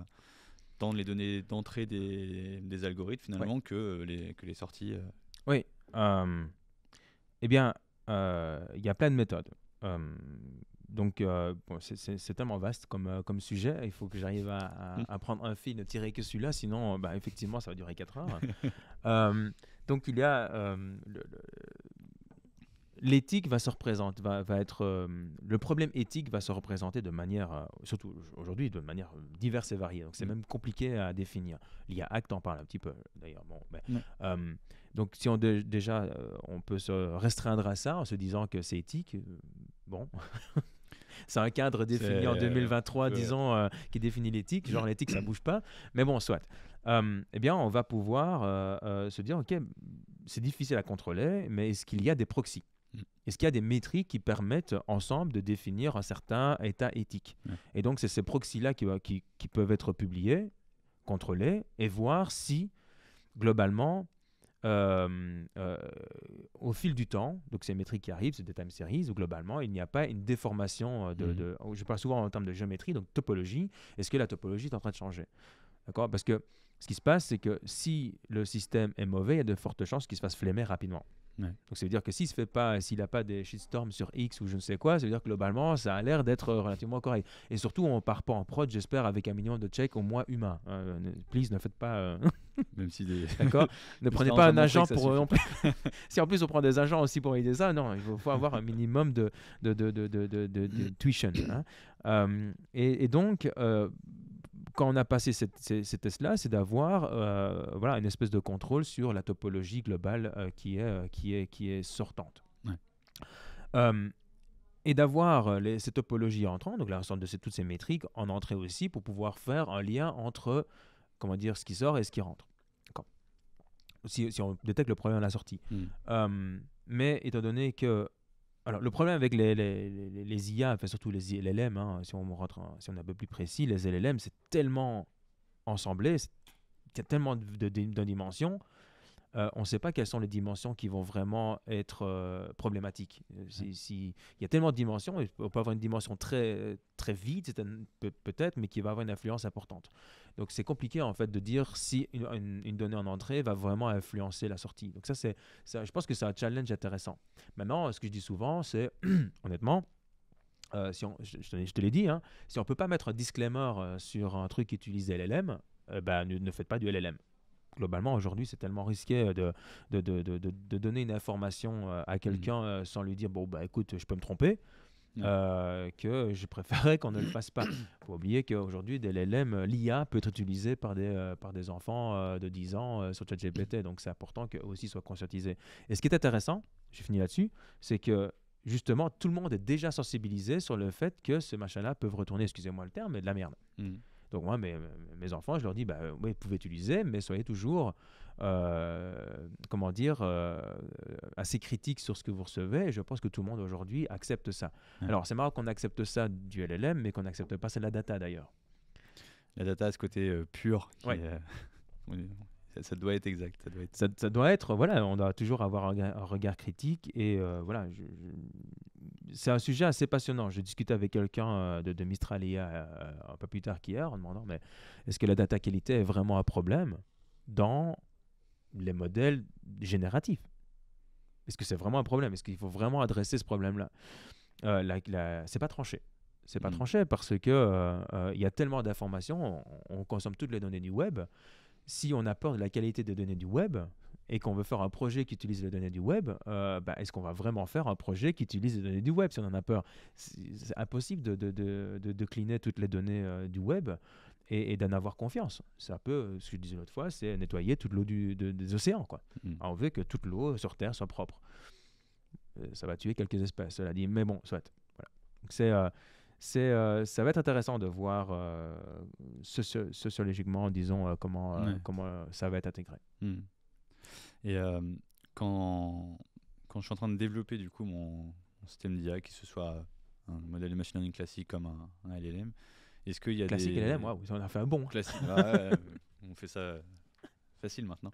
les données d'entrée des, algorithmes finalement que, euh, les, que les sorties. Euh. Oui. eh bien, euh, il y a plein de méthodes. donc, bon, c'est tellement vaste comme, comme sujet, il faut que j'arrive mm. à, prendre un fil, ne tirer que celui-là, sinon, bah, effectivement, ça va durer 4 heures. donc, il y a le l'éthique va se représenter, va, va être, euh, le problème éthique va se représenter de manière, euh, surtout aujourd'hui, de manière euh, diverse et variée. Donc c'est mm. même compliqué à définir. L'IA Act en parle un petit peu d'ailleurs. Bon, ben, donc si on déjà on peut se restreindre à ça en se disant que c'est éthique, bon. c'est un cadre défini en 2023, disons, qui définit l'éthique. Genre, l'éthique, ça bouge pas. Mais bon, soit. eh bien, on va pouvoir se dire, OK, c'est difficile à contrôler, mais est-ce qu'il y a des proxys Mm. Est-ce qu'il y a des métriques qui permettent ensemble de définir un certain état éthique Et donc, c'est ces proxys-là qui, peuvent être publiés, contrôlés, et voir si, globalement, euh, euh, au fil du temps, donc ces métriques qui arrivent, c'est des time series, globalement, il n'y a pas une déformation euh, de, mm. Je parle souvent en termes de géométrie, donc topologie. Est-ce que la topologie est en train de changer D'accord Parce que ce qui se passe, c'est que si le système est mauvais, il y a de fortes chances qu'il se fasse flémer rapidement. Donc ça veut dire que s'il se fait pas, s'il n'a pas des shitstorms sur X ou je ne sais quoi, ça veut dire que globalement ça a l'air d'être euh, relativement correct. Et surtout on part pas en prod, j'espère, avec un million de checks au moins humain. Hein, euh, please ne faites pas. Euh, Même si D'accord. Ne prenez pas un agent pour. si en plus on prend des agents aussi pour aider ça, non, il faut, avoir un minimum de de de de, de, tuition, hein. et, et, donc quand on a passé cette, ces, tests-là, c'est d'avoir euh, voilà, une espèce de contrôle sur la topologie globale euh, qui, est, euh, qui, est, qui est sortante. et d'avoir ces topologies entrantes, donc l'ensemble de toutes ces métriques en entrée aussi, pour pouvoir faire un lien entre comment dire, ce qui sort et ce qui rentre. Si, si on détecte le problème à la sortie. Hmm. mais étant donné que alors, le problème avec les, IA, enfin, surtout les LLM, hein, si, on rentre, si on est un peu plus précis, les LLM, c'est tellement ensemblé, il y a tellement de, de dimensions euh, on ne sait pas quelles sont les dimensions qui vont vraiment être euh, problématiques. Euh, il y a tellement de dimensions, on peut avoir une dimension très, très vide, peut-être, mais qui va avoir une influence importante. Donc c'est compliqué en fait de dire si une, donnée en entrée va vraiment influencer la sortie. Donc ça, c'est, je pense que c'est un challenge intéressant. Maintenant, ce que je dis souvent, c'est honnêtement, si je, te l'ai dit, hein, si on ne peut pas mettre un disclaimer sur un truc qui utilise LLM, ben, ne faites pas du LLM globalement, aujourd'hui, c'est tellement risqué euh, de, de, donner une information euh, à mm. quelqu'un euh, sans lui dire Bon, bah écoute, je peux me tromper. Mm. que je préférerais qu'on ne le fasse pas. Il faut oublier qu'aujourd'hui, des l'IA peut être utilisée par des, par des enfants de 10 ans sur ChatGPT, donc c'est important que aussi soit conscientisés. Et ce qui est intéressant, je finis là-dessus, c'est que justement, tout le monde est déjà sensibilisé sur le fait que ces machins là peuvent retourner, excusez-moi le terme, mais de la merde. Mm. Donc moi, mes, enfants, je leur dis, bah, oui, vous pouvez utiliser, mais soyez toujours, euh, comment dire, euh, assez critique sur ce que vous recevez. Et je pense que tout le monde aujourd'hui accepte ça. Alors c'est marrant qu'on accepte ça du LLM, mais qu'on n'accepte pas celle de la data d'ailleurs. La data, ce côté euh, pur. Qui Ça, doit être exact. Ça doit être... voilà, on doit toujours avoir un, regard critique. Et euh, voilà, c'est un sujet assez passionnant. J'ai discuté avec quelqu'un euh, de, Mistralia euh, un peu plus tard qu'hier en demandant mais est-ce que la data qualité est vraiment un problème dans les modèles génératifs Est-ce que c'est vraiment un problème Est-ce qu'il faut vraiment adresser ce problème-là la, n'est C'est pas tranché c'est pas mm. tranché parce que il y a tellement d'informations, on, consomme toutes les données du web si on a peur de la qualité des données du web et qu'on veut faire un projet qui utilise les données du web, euh, bah, est-ce qu'on va vraiment faire un projet qui utilise les données du web si on en a peur C'est impossible de, de, de, de, toutes les données euh, du web et, d'en avoir confiance. C'est un peu ce que je disais l'autre fois, c'est nettoyer toute l'eau des océans. Quoi. Hmm. on veut que toute l'eau sur Terre soit propre. Euh, ça va tuer quelques espèces, cela dit, mais bon, soit. Voilà. C'est c'est, euh, ça va être intéressant de voir euh, sociologiquement, disons, euh, comment, comment ça va être intégré. Hmm. Et quand, quand je suis en train de développer du coup mon, système d'IA, que ce soit un modèle de machine learning classique comme un, LLM, est-ce qu'il y a des... classique LLM, on a fait un bon. Hein. Classique, on fait ça facile maintenant.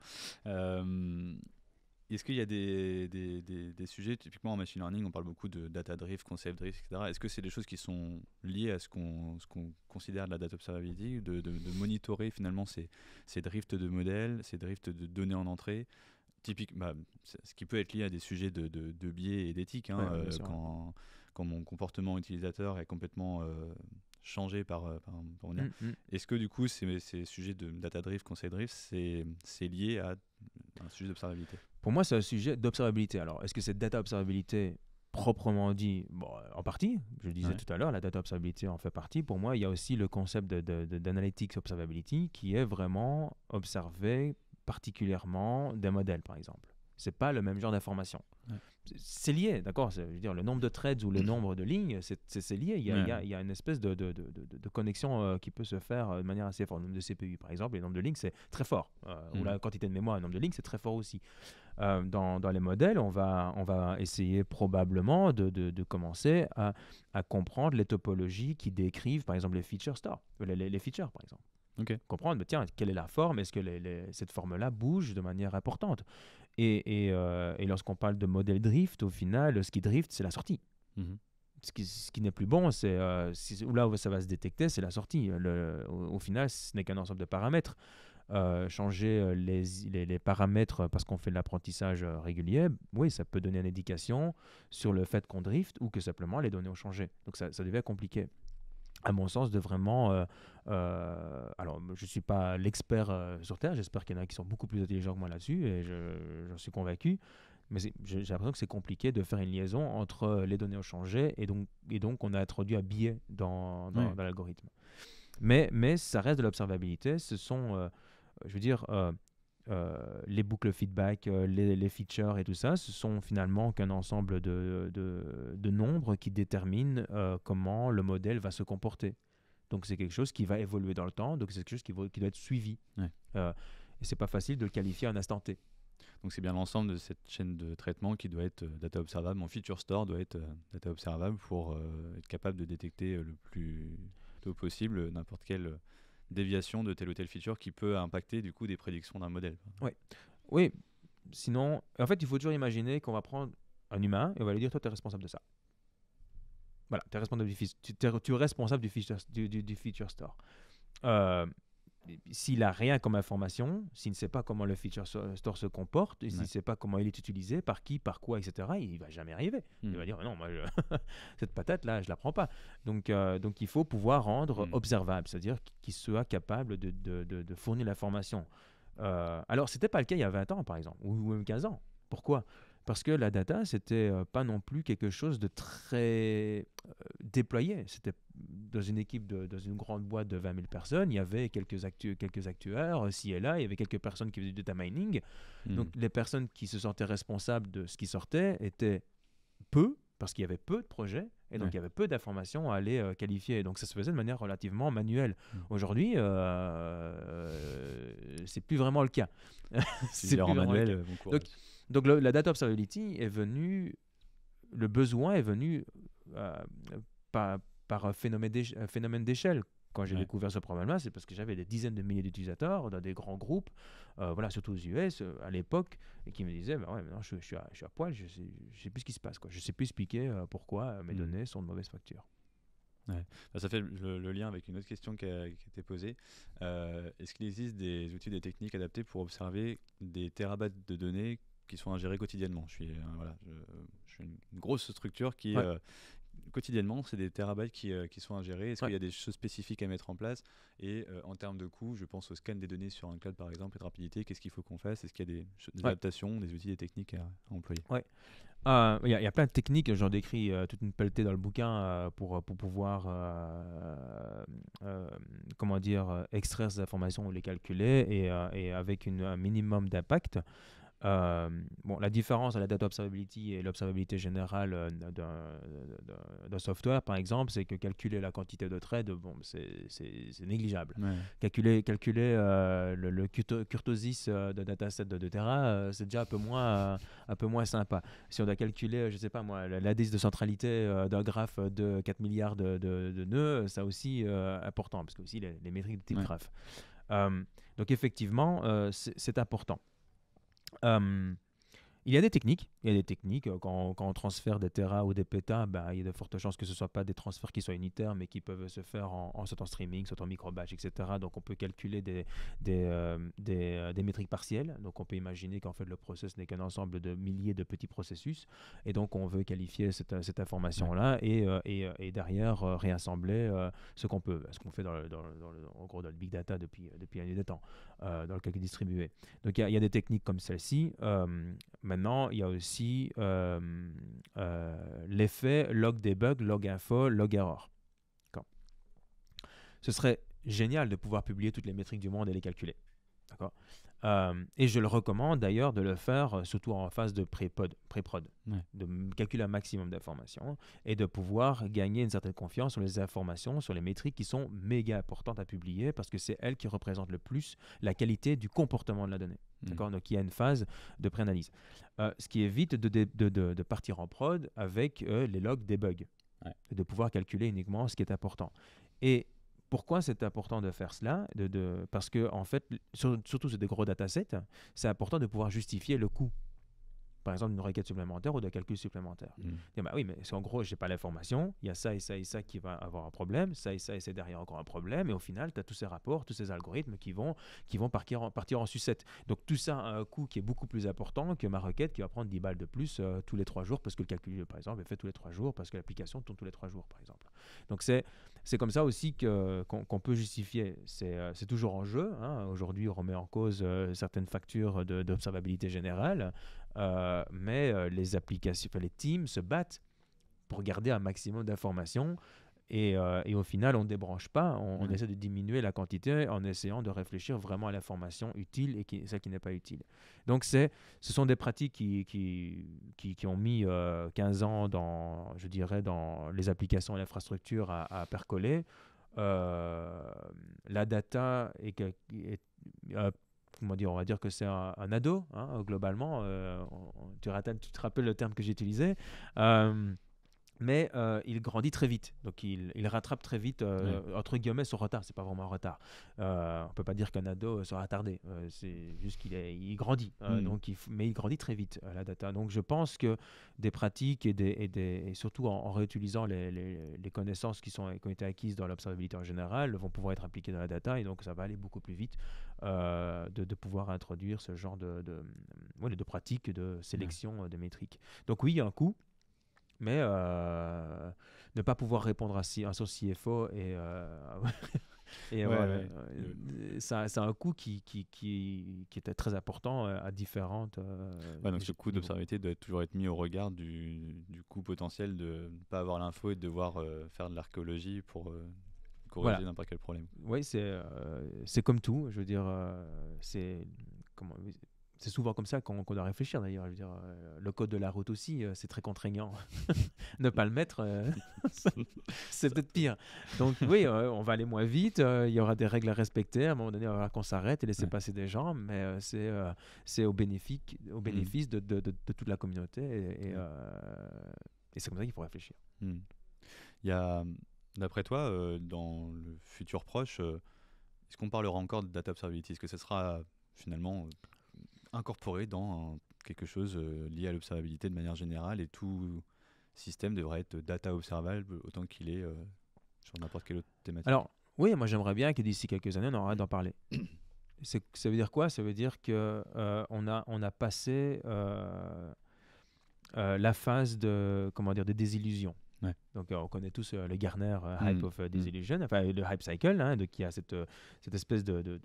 Est-ce qu'il y a des, des, des, sujets, typiquement en machine learning, on parle beaucoup de data drift, concept drift, etc. Est-ce que c'est des choses qui sont liées à ce qu'on considère de la data observability, de, de, monitorer finalement ces, ces, drifts de modèles, ces drifts de données en entrée Typique, bah, ce qui peut être lié à des sujets de, de biais et d'éthique, hein, euh, quand, quand, mon comportement utilisateur est complètement euh, changé par, euh, par, mmh, mmh. Est-ce que du coup, ces, ces, sujets de data drift, concept drift, c'est lié à un sujet d'observabilité pour moi, c'est un sujet d'observabilité. Alors, est-ce que cette data observabilité proprement dit, bon, en partie, je le disais tout à l'heure, la data observabilité en fait partie. Pour moi, il y a aussi le concept d'analytics de, de, observability qui est vraiment observé particulièrement des modèles, par exemple. C'est pas le même genre d'information. C'est lié, d'accord Je veux dire, le nombre de threads ou le mm. nombre de lignes, c'est lié. Il y, a, il, y a, une espèce de, de connexion euh, qui peut se faire euh, de manière assez forte. Le nombre de CPU, par exemple, le nombre de lignes, c'est très fort. Euh, ou mm. la quantité de mémoire, le nombre de lignes, c'est très fort aussi. Euh, dans, les modèles, on va, on va essayer probablement de, de, commencer à, à, comprendre les topologies qui décrivent, par exemple, les feature les, features, par exemple. Comprendre, bah, tiens, quelle est la forme Est-ce que cette forme-là bouge de manière importante Et, et, euh, et lorsqu'on parle de modèle drift, au final, ce qui drift, c'est la sortie. Mm-hmm. Ce qui, n'est plus bon, c'est euh, là où ça va se détecter, c'est la sortie. Le, au, final, ce n'est qu'un ensemble de paramètres. Euh, changer euh, les, les, paramètres parce qu'on fait de l'apprentissage euh, régulier, oui, ça peut donner une indication sur le fait qu'on drift ou que simplement les données ont changé. Donc ça, ça devient compliqué à mon sens, de vraiment... alors, je ne suis pas l'expert sur Terre, j'espère qu'il y en a qui sont beaucoup plus intelligents que moi là-dessus, et j'en je, suis convaincu, mais j'ai l'impression que c'est compliqué de faire une liaison entre les données ont changé, et donc, et donc on a introduit un biais dans, dans l'algorithme. Mais, mais ça reste de l'observabilité, ce sont je veux dire, euh, euh, les boucles feedback, euh, les, features et tout ça, ce sont finalement qu'un ensemble de, nombres qui déterminent comment le modèle va se comporter. Donc c'est quelque chose qui va évoluer dans le temps, donc c'est quelque chose qui, doit être suivi. Ouais. Euh, et c'est pas facile de le qualifier un instant T. Donc c'est bien l'ensemble de cette chaîne de traitement qui doit être data observable. Mon feature store doit être data observable pour être capable de détecter le plus tôt possible n'importe quel déviation de telle ou telle feature qui peut impacter du coup des prédictions d'un modèle. Oui. oui, sinon, en fait, il faut toujours imaginer qu'on va prendre un humain et on va lui dire toi, tu es responsable de ça. Voilà, tu es responsable du, tu, responsable feature, du, du feature store. Euh, s'il a rien comme information, s'il ne sait pas comment le feature store se comporte, s'il ne sait pas comment il est utilisé, par qui, par quoi, etc., il va jamais arriver. Il hmm. va dire non, moi, cette patate là, je la prends pas. Donc, euh, donc il faut pouvoir rendre hmm. observable, c'est-à-dire qu'il soit capable de, fournir l'information. alors, euh, alors, c'était pas le cas il y a 20 ans, par exemple, ou même 15 ans. Pourquoi parce que la data, c'était euh, pas non plus quelque chose de très euh, déployé. C'était dans une équipe, dans une grande boîte de 20 000 personnes, il y avait quelques, actu quelques actuaires, euh, ci et là, il y avait quelques personnes qui faisaient du data mining. Hmm. Donc les personnes qui se sentaient responsables de ce qui sortait étaient peu, parce qu'il y avait peu de projets, et donc, il y avait peu d'informations à aller qualifier. Donc, ça se faisait de manière relativement manuelle. Hmm. Aujourd'hui, euh, n'est c'est plus vraiment le cas. c'est manuel. Bon donc, donc la data observability est venue, le besoin est venu euh, par, par, un phénomène d'échelle. Quand j'ai découvert ce problème-là, c'est parce que j'avais des dizaines de milliers d'utilisateurs dans des grands groupes, euh, voilà, surtout aux US euh, à l'époque, et qui me disaient bah ouais, maintenant, je, suis à, poil, je ne sais, plus ce qui se passe, quoi. je ne sais plus expliquer pourquoi mes hmm. données sont de mauvaise facture. Bah, ça fait le, lien avec une autre question qui a, été posée. Est-ce qu'il existe des outils, des techniques adaptées pour observer des terabytes de données qui sont ingérés quotidiennement. Euh, je suis, une, grosse structure qui, euh, quotidiennement, c'est des terabytes qui, euh, qui sont ingérés. Est-ce qu'il y a des choses spécifiques à mettre en place Et en termes de coûts je pense au scan des données sur un cloud, par exemple, et de rapidité. Qu'est-ce qu'il faut qu'on fasse Est-ce qu'il y a des, adaptations, des outils, des techniques à, employer employer il y, a plein de techniques, j'en décris toute une pelletée dans le bouquin pour, pour pouvoir comment dire, extraire ces informations ou les calculer et, et avec une, un minimum d'impact. Euh, bon, la différence à la data observability et l'observabilité générale euh, d'un software, par exemple, c'est que calculer la quantité de trades, bon, c'est négligeable. Calculer, calculer euh, le, le kurtosis de dataset de 2 c'est déjà un peu, moins, un peu moins sympa. Si on doit calculer, je sais pas moi, l'indice de centralité d'un graphe de 4 milliards de, de, nœuds, ça aussi important, parce que aussi les, métriques de type graphe. donc effectivement, c'est important. Ähm, Il y a des techniques. Il y a des techniques. Euh, quand, on transfère des Tera ou des pétas, ben, il y a de fortes chances que ce ne soient pas des transferts qui soient unitaires, mais qui peuvent se faire en, en, streaming, soit en micro-batch, etc. Donc on peut calculer des, des, euh, euh, des, métriques partielles. Donc on peut imaginer qu'en fait le process n'est qu'un ensemble de milliers de petits processus. Et donc on veut qualifier cette, cette information-là et, et, et, derrière réassembler ce qu'on peut, ce qu'on fait dans le, dans, en gros dans le big data depuis, depuis un des temps, dans le est distribué. Donc il y, y, a des techniques comme celle-ci Maintenant, il y a aussi euh, euh, l'effet log debug, log info, log error. Ce serait génial de pouvoir publier toutes les métriques du monde et les calculer. d'accord euh, et je le recommande d'ailleurs de le faire euh, surtout en phase de pré-prod, de calculer un maximum d'informations et de pouvoir gagner une certaine confiance sur les informations, sur les métriques qui sont méga importantes à publier parce que c'est elles qui représentent le plus la qualité du comportement de la donnée. Mmh. D'accord Donc il y a une phase de pré-analyse. Euh, ce qui évite de, de, partir en prod avec les logs des bugs et de pouvoir calculer uniquement ce qui est important. Et pourquoi c'est important de faire cela de, Parce que, en fait, surtout sur des gros datasets, c'est important de pouvoir justifier le coût par exemple, d'une requête supplémentaire ou de calcul supplémentaire. Mm. bah oui, mais en gros, j'ai pas l'information, il y a ça et ça et ça qui va avoir un problème, ça et ça et c'est derrière encore un problème, et au final, tu as tous ces rapports, tous ces algorithmes qui vont, qui vont partir, en, sucette. Donc tout ça a un coût qui est beaucoup plus important que ma requête qui va prendre 10 balles de plus euh, tous les 3 jours parce que le calcul, par exemple, est fait tous les 3 jours, parce que l'application tourne tous les 3 jours, par exemple. Donc c'est comme ça aussi qu'on peut justifier. C'est euh, toujours en jeu. Hein. Aujourd'hui, on remet en cause euh, certaines factures d'observabilité générale. Euh, mais euh, les applications, les teams se battent pour garder un maximum d'informations. Et, euh, au final, on ne débranche pas, on, essaie de diminuer la quantité en essayant de réfléchir vraiment à l'information utile et qui, celle qui n'est pas utile. Donc, ce sont des pratiques qui, qui, qui, ont mis 15 ans dans, je dirais, dans les applications et l'infrastructure à, percoler. la data est, on va dire que c'est un, ado, hein, globalement. Euh, tu, te rappelles le terme que j'utilisais. Euh, mais euh, il grandit très vite, donc il, rattrape très vite, euh, entre guillemets, son retard. C'est pas vraiment un retard. Euh, on peut pas dire qu'un ado euh, sera retardé. c'est juste qu'il grandit, hmm. donc mais il grandit très vite, la data. Donc je pense que des pratiques et, des, surtout en, réutilisant les, connaissances qui, sont, ont été acquises dans l'observabilité en général vont pouvoir être appliquées dans la data, et donc ça va aller beaucoup plus vite de, pouvoir introduire ce genre de, de, de pratiques de sélection de métriques. Donc oui, il y a un coût mais euh, ne pas pouvoir répondre à, si, un CFO et, euh, et euh, Ça, c'est un coût qui qui, qui, était très important euh, à différentes. donc ce coût d'observabilité doit toujours être mis au regard du, du coût potentiel de ne pas avoir l'info et de devoir faire de l'archéologie pour corriger n'importe quel problème. Oui, c'est c'est comme tout. Je veux dire, c'est c'est souvent comme ça qu'on doit réfléchir d'ailleurs. dire, euh, le code de la route aussi, euh, c'est très contraignant. ne pas le mettre, euh, c'est peut-être pire. Donc oui, on va aller moins vite. Il y aura des règles à respecter. À un moment donné, il va falloir qu'on s'arrête et laisser passer des gens, mais c'est c'est au mm. bénéfice au bénéfice de, toute la communauté et, c'est comme ça qu'il faut réfléchir. Mm. Il d'après toi, dans le futur proche, est-ce qu'on parlera encore de data observability Est-ce que ce sera finalement incorporé dans quelque chose euh, lié à l'observabilité de manière générale et tout système devrait être data observable autant qu'il est euh, sur n'importe quelle autre thématique. Alors, oui, moi j'aimerais bien que d'ici quelques années, on arrête d'en parler. ça veut dire quoi Ça veut dire que euh, on, a, on a passé la phase de comment dire de désillusion. Donc euh, on connaît tous euh, le Garner euh, mm, Hype of Disillusion, mm. enfin le Hype Cycle, hein, de, qui a cette, espèce de, de,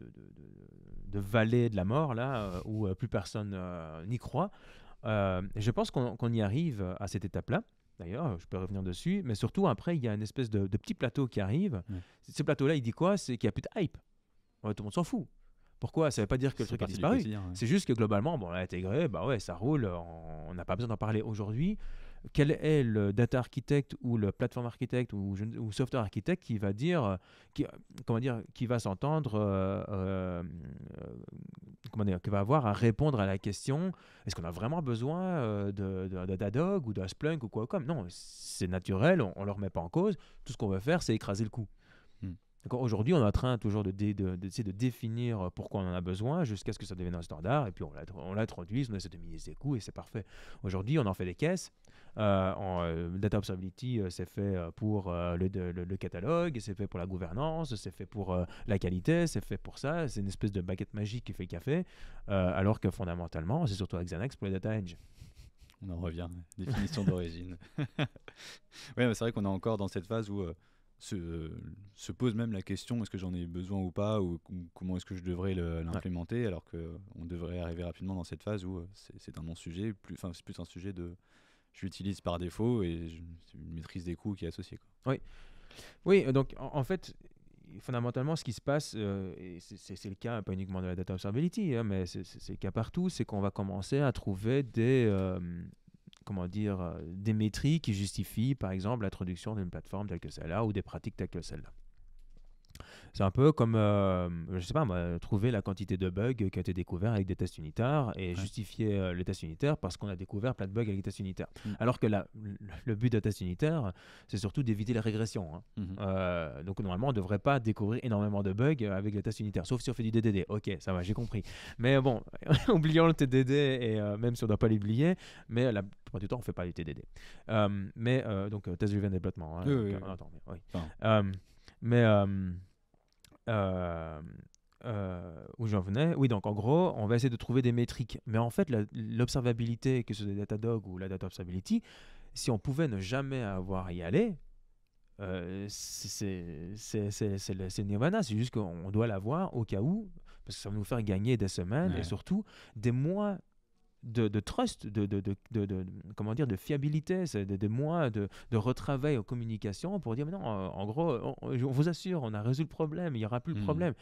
vallée de la mort, là, où plus personne n'y croit. je pense qu'on y arrive à cette étape-là d'ailleurs, je peux revenir dessus, mais surtout après, il y a une espèce de, de petit plateau qui arrive. Ce plateau-là, il dit quoi C'est qu'il n'y a plus de hype. tout le monde s'en fout. Pourquoi Ça ne veut pas dire que le truc a disparu. C'est juste que globalement, bon, on l'a intégré, bah ouais, ça roule, on n'a pas besoin d'en parler aujourd'hui quel est le data architect ou le platform architect ou, ou software architect qui va dire, comment dire, qui va s'entendre, euh, euh, comment dire, qui va avoir à répondre à la question est-ce qu'on a vraiment besoin euh, de, de, ou d'un Splunk ou quoi comme Non, c'est naturel, on, ne le remet pas en cause. Tout ce qu'on veut faire, c'est écraser le coût. Hmm. Aujourd'hui, on est en train toujours de, de, de, définir pourquoi on en a besoin jusqu'à ce que ça devienne un standard, et puis on l'introduise, on essaie de minimiser les coûts, et c'est parfait. Aujourd'hui, on en fait des caisses, en, euh, euh, data observability, euh, c'est fait pour le, catalogue, c'est fait pour la gouvernance, c'est fait pour la qualité, c'est fait pour ça. C'est une espèce de baguette magique qui fait café. alors que fondamentalement, c'est surtout Xanax pour les data engines. On en revient, définition d'origine. mais c'est vrai qu'on est encore dans cette phase où se, pose même la question est-ce que j'en ai besoin ou pas, ou, comment est-ce que je devrais l'implémenter, alors qu'on devrait arriver rapidement dans cette phase où c'est un non-sujet, c'est plus un sujet de, je l'utilise par défaut et c'est une maîtrise des coûts qui est associée. Quoi. Oui. oui, donc en, fait, fondamentalement, ce qui se passe, euh, et c'est le cas pas uniquement de la data observability, hein, mais c'est le cas partout, c'est qu'on va commencer à trouver des, euh, comment dire, euh, des métriques qui justifient, par exemple, l'introduction d'une plateforme telle que celle-là ou des pratiques telles que celle-là. C'est un peu comme, je euh, je sais pas, trouver la quantité de bugs qui a été découvert avec des tests unitaires et justifier euh, les tests unitaires parce qu'on a découvert plein de bugs avec les tests unitaires. Mm. Alors que la, le but des tests unitaires, c'est surtout d'éviter la régression. Hein. Mm-hmm. Euh, donc normalement, on ne devrait pas découvrir énormément de bugs avec les tests unitaires, sauf si on fait du DDD. Ok, ça va, j'ai compris. Mais bon, oublions le TDD et même si on ne doit pas l'oublier, mais la plupart du temps, on ne fait pas du TDD. mais donc, test de développement. oui, mais euh, euh, où j'en venais. Oui, donc en gros, on va essayer de trouver des métriques. Mais en fait, l'observabilité, que ce soit Datadog ou la Data Observability, si on pouvait ne jamais avoir à y aller, euh, c'est c'est nirvana. C'est juste qu'on doit l'avoir au cas où, parce que ça va nous faire gagner des semaines et surtout des mois de, trust, de, de, comment dire, de fiabilité, de, mois de, retravail aux communications pour dire non, euh, en gros, on, vous assure, on a résolu le problème, il n'y aura plus de le mmh. problème.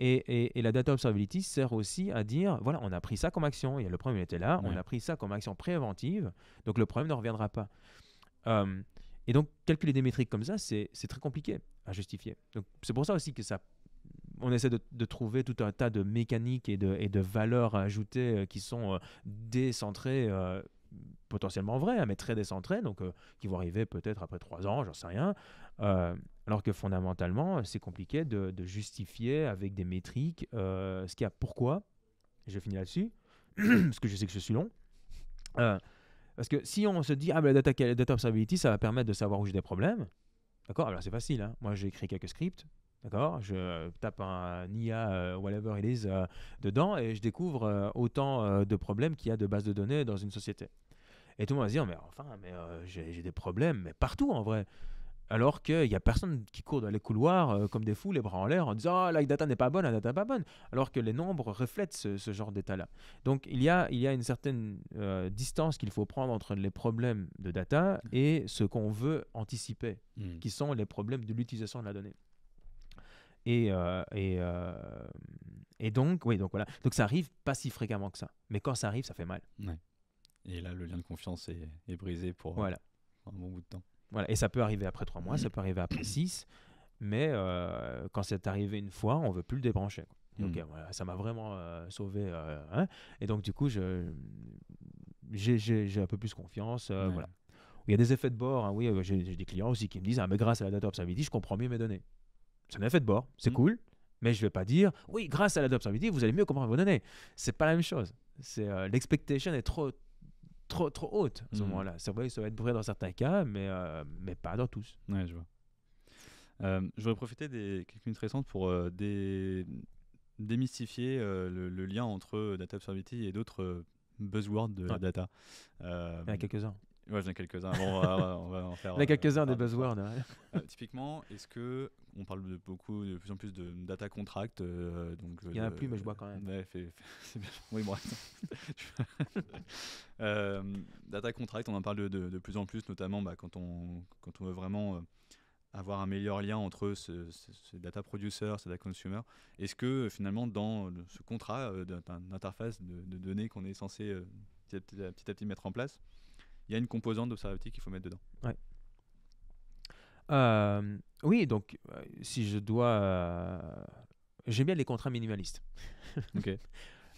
Et, la data observability sert aussi à dire voilà, on a pris ça comme action, il le problème était là, on a pris ça comme action préventive, donc le problème ne reviendra pas. Hum, et donc, calculer des métriques comme ça, c'est très compliqué à justifier. Donc, c'est pour ça aussi que ça on essaie de, trouver tout un tas de mécaniques et de, et de valeurs ajoutées euh, qui sont euh, décentrées euh, potentiellement vraies, hein, mais très décentrées, donc qui vont arriver peut-être après trois ans, j'en sais rien. alors que fondamentalement, c'est compliqué de, justifier avec des métriques ce qu'il y a. Pourquoi Je finis là-dessus, parce que je sais que je suis long. parce que si on se dit, ah, mais la data, observability, ça va permettre de savoir où j'ai des problèmes, d'accord Alors c'est facile, hein. moi j'ai écrit quelques scripts, D'accord Je tape un IA, euh, whatever it is, euh, dedans et je découvre euh, autant de problèmes qu'il y a de bases de données dans une société. Et tout le monde va se dire, mais enfin, mais j'ai des problèmes, mais partout en vrai. Alors qu'il n'y a personne qui court dans les couloirs comme des fous, les bras en l'air, en disant oh, la data n'est pas bonne, la data n'est pas bonne, alors que les nombres reflètent ce, genre d'état-là. Donc il y, a, il y a une certaine distance qu'il faut prendre entre les problèmes de data mmh. et ce qu'on veut anticiper, mmh. qui sont les problèmes de l'utilisation de la donnée. Et, euh, et, euh, et, donc, oui, donc voilà. Donc ça arrive pas si fréquemment que ça. Mais quand ça arrive, ça fait mal. Et là, le lien de confiance est, brisé pour voilà. un bon bout de temps. Voilà. Et ça peut arriver après trois mois, ça peut arriver après six. Mais euh, quand c'est arrivé une fois, on veut plus le débrancher. Quoi. Mm. voilà, ça m'a vraiment sauvé. Hein. et donc, du coup, j'ai un peu plus confiance. voilà. Il y a des effets de bord. Hein, oui, j'ai des clients aussi qui me disent ah, mais grâce à la data observability, je comprends mieux mes données c'est un effet de bord, c'est mm. cool, mais je ne vais pas dire, oui, grâce à la vous allez mieux comprendre vos données. C'est pas la même chose. C'est euh, l'expectation est trop trop trop haute à ce mm. moment-là. C'est vrai, ça va être vrai dans certains cas, mais euh, mais pas dans tous. Ouais, je vois. Euh, je voudrais profiter des quelques minutes récentes pour démystifier le, lien entre data observability et d'autres buzzwords de la data. Il y en a quelques-uns y j'en ai quelques-uns. Bon, on va en faire. Il a euh, quelques-uns des buzzwords. Hein. Euh, typiquement, est-ce que on parle de beaucoup, de plus en plus de data contract euh, donc, Il y en a plus, mais je bois quand même. Ouais, bien. Oui, data contract, on en parle de, plus en plus, notamment bah, quand, on, veut vraiment avoir un meilleur lien entre ce, data producer, ce data consumer. Est-ce que finalement, dans ce contrat d'interface de, de, données qu'on est censé petit à petit mettre en place, il y a une composante d'observabilité qu'il faut mettre dedans. Euh, oui, donc euh, si je dois... Euh, j'aime bien les contrats minimalistes.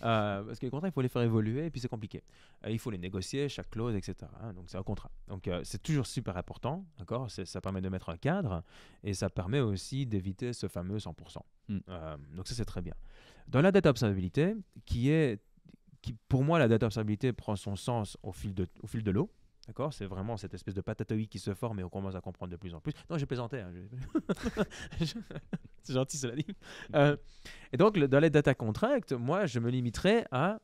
parce que les contrats, il faut les faire évoluer et puis c'est compliqué. il faut les négocier, chaque clause, etc. Hein, donc c'est un contrat. Donc c'est toujours super important, d'accord Ça permet de mettre un cadre et ça permet aussi d'éviter ce fameux 100%. Hmm. donc ça, c'est très bien. Dans la data observabilité, qui est pour moi, la data observabilité prend son sens au fil de, au fil de l'eau. D'accord C'est vraiment cette espèce de patatoïque qui se forme et on commence à comprendre de plus en plus. Non, j'ai plaisanté. Hein, c'est gentil, cela dit. Euh, et donc, dans les data contracts, moi, je me limiterai à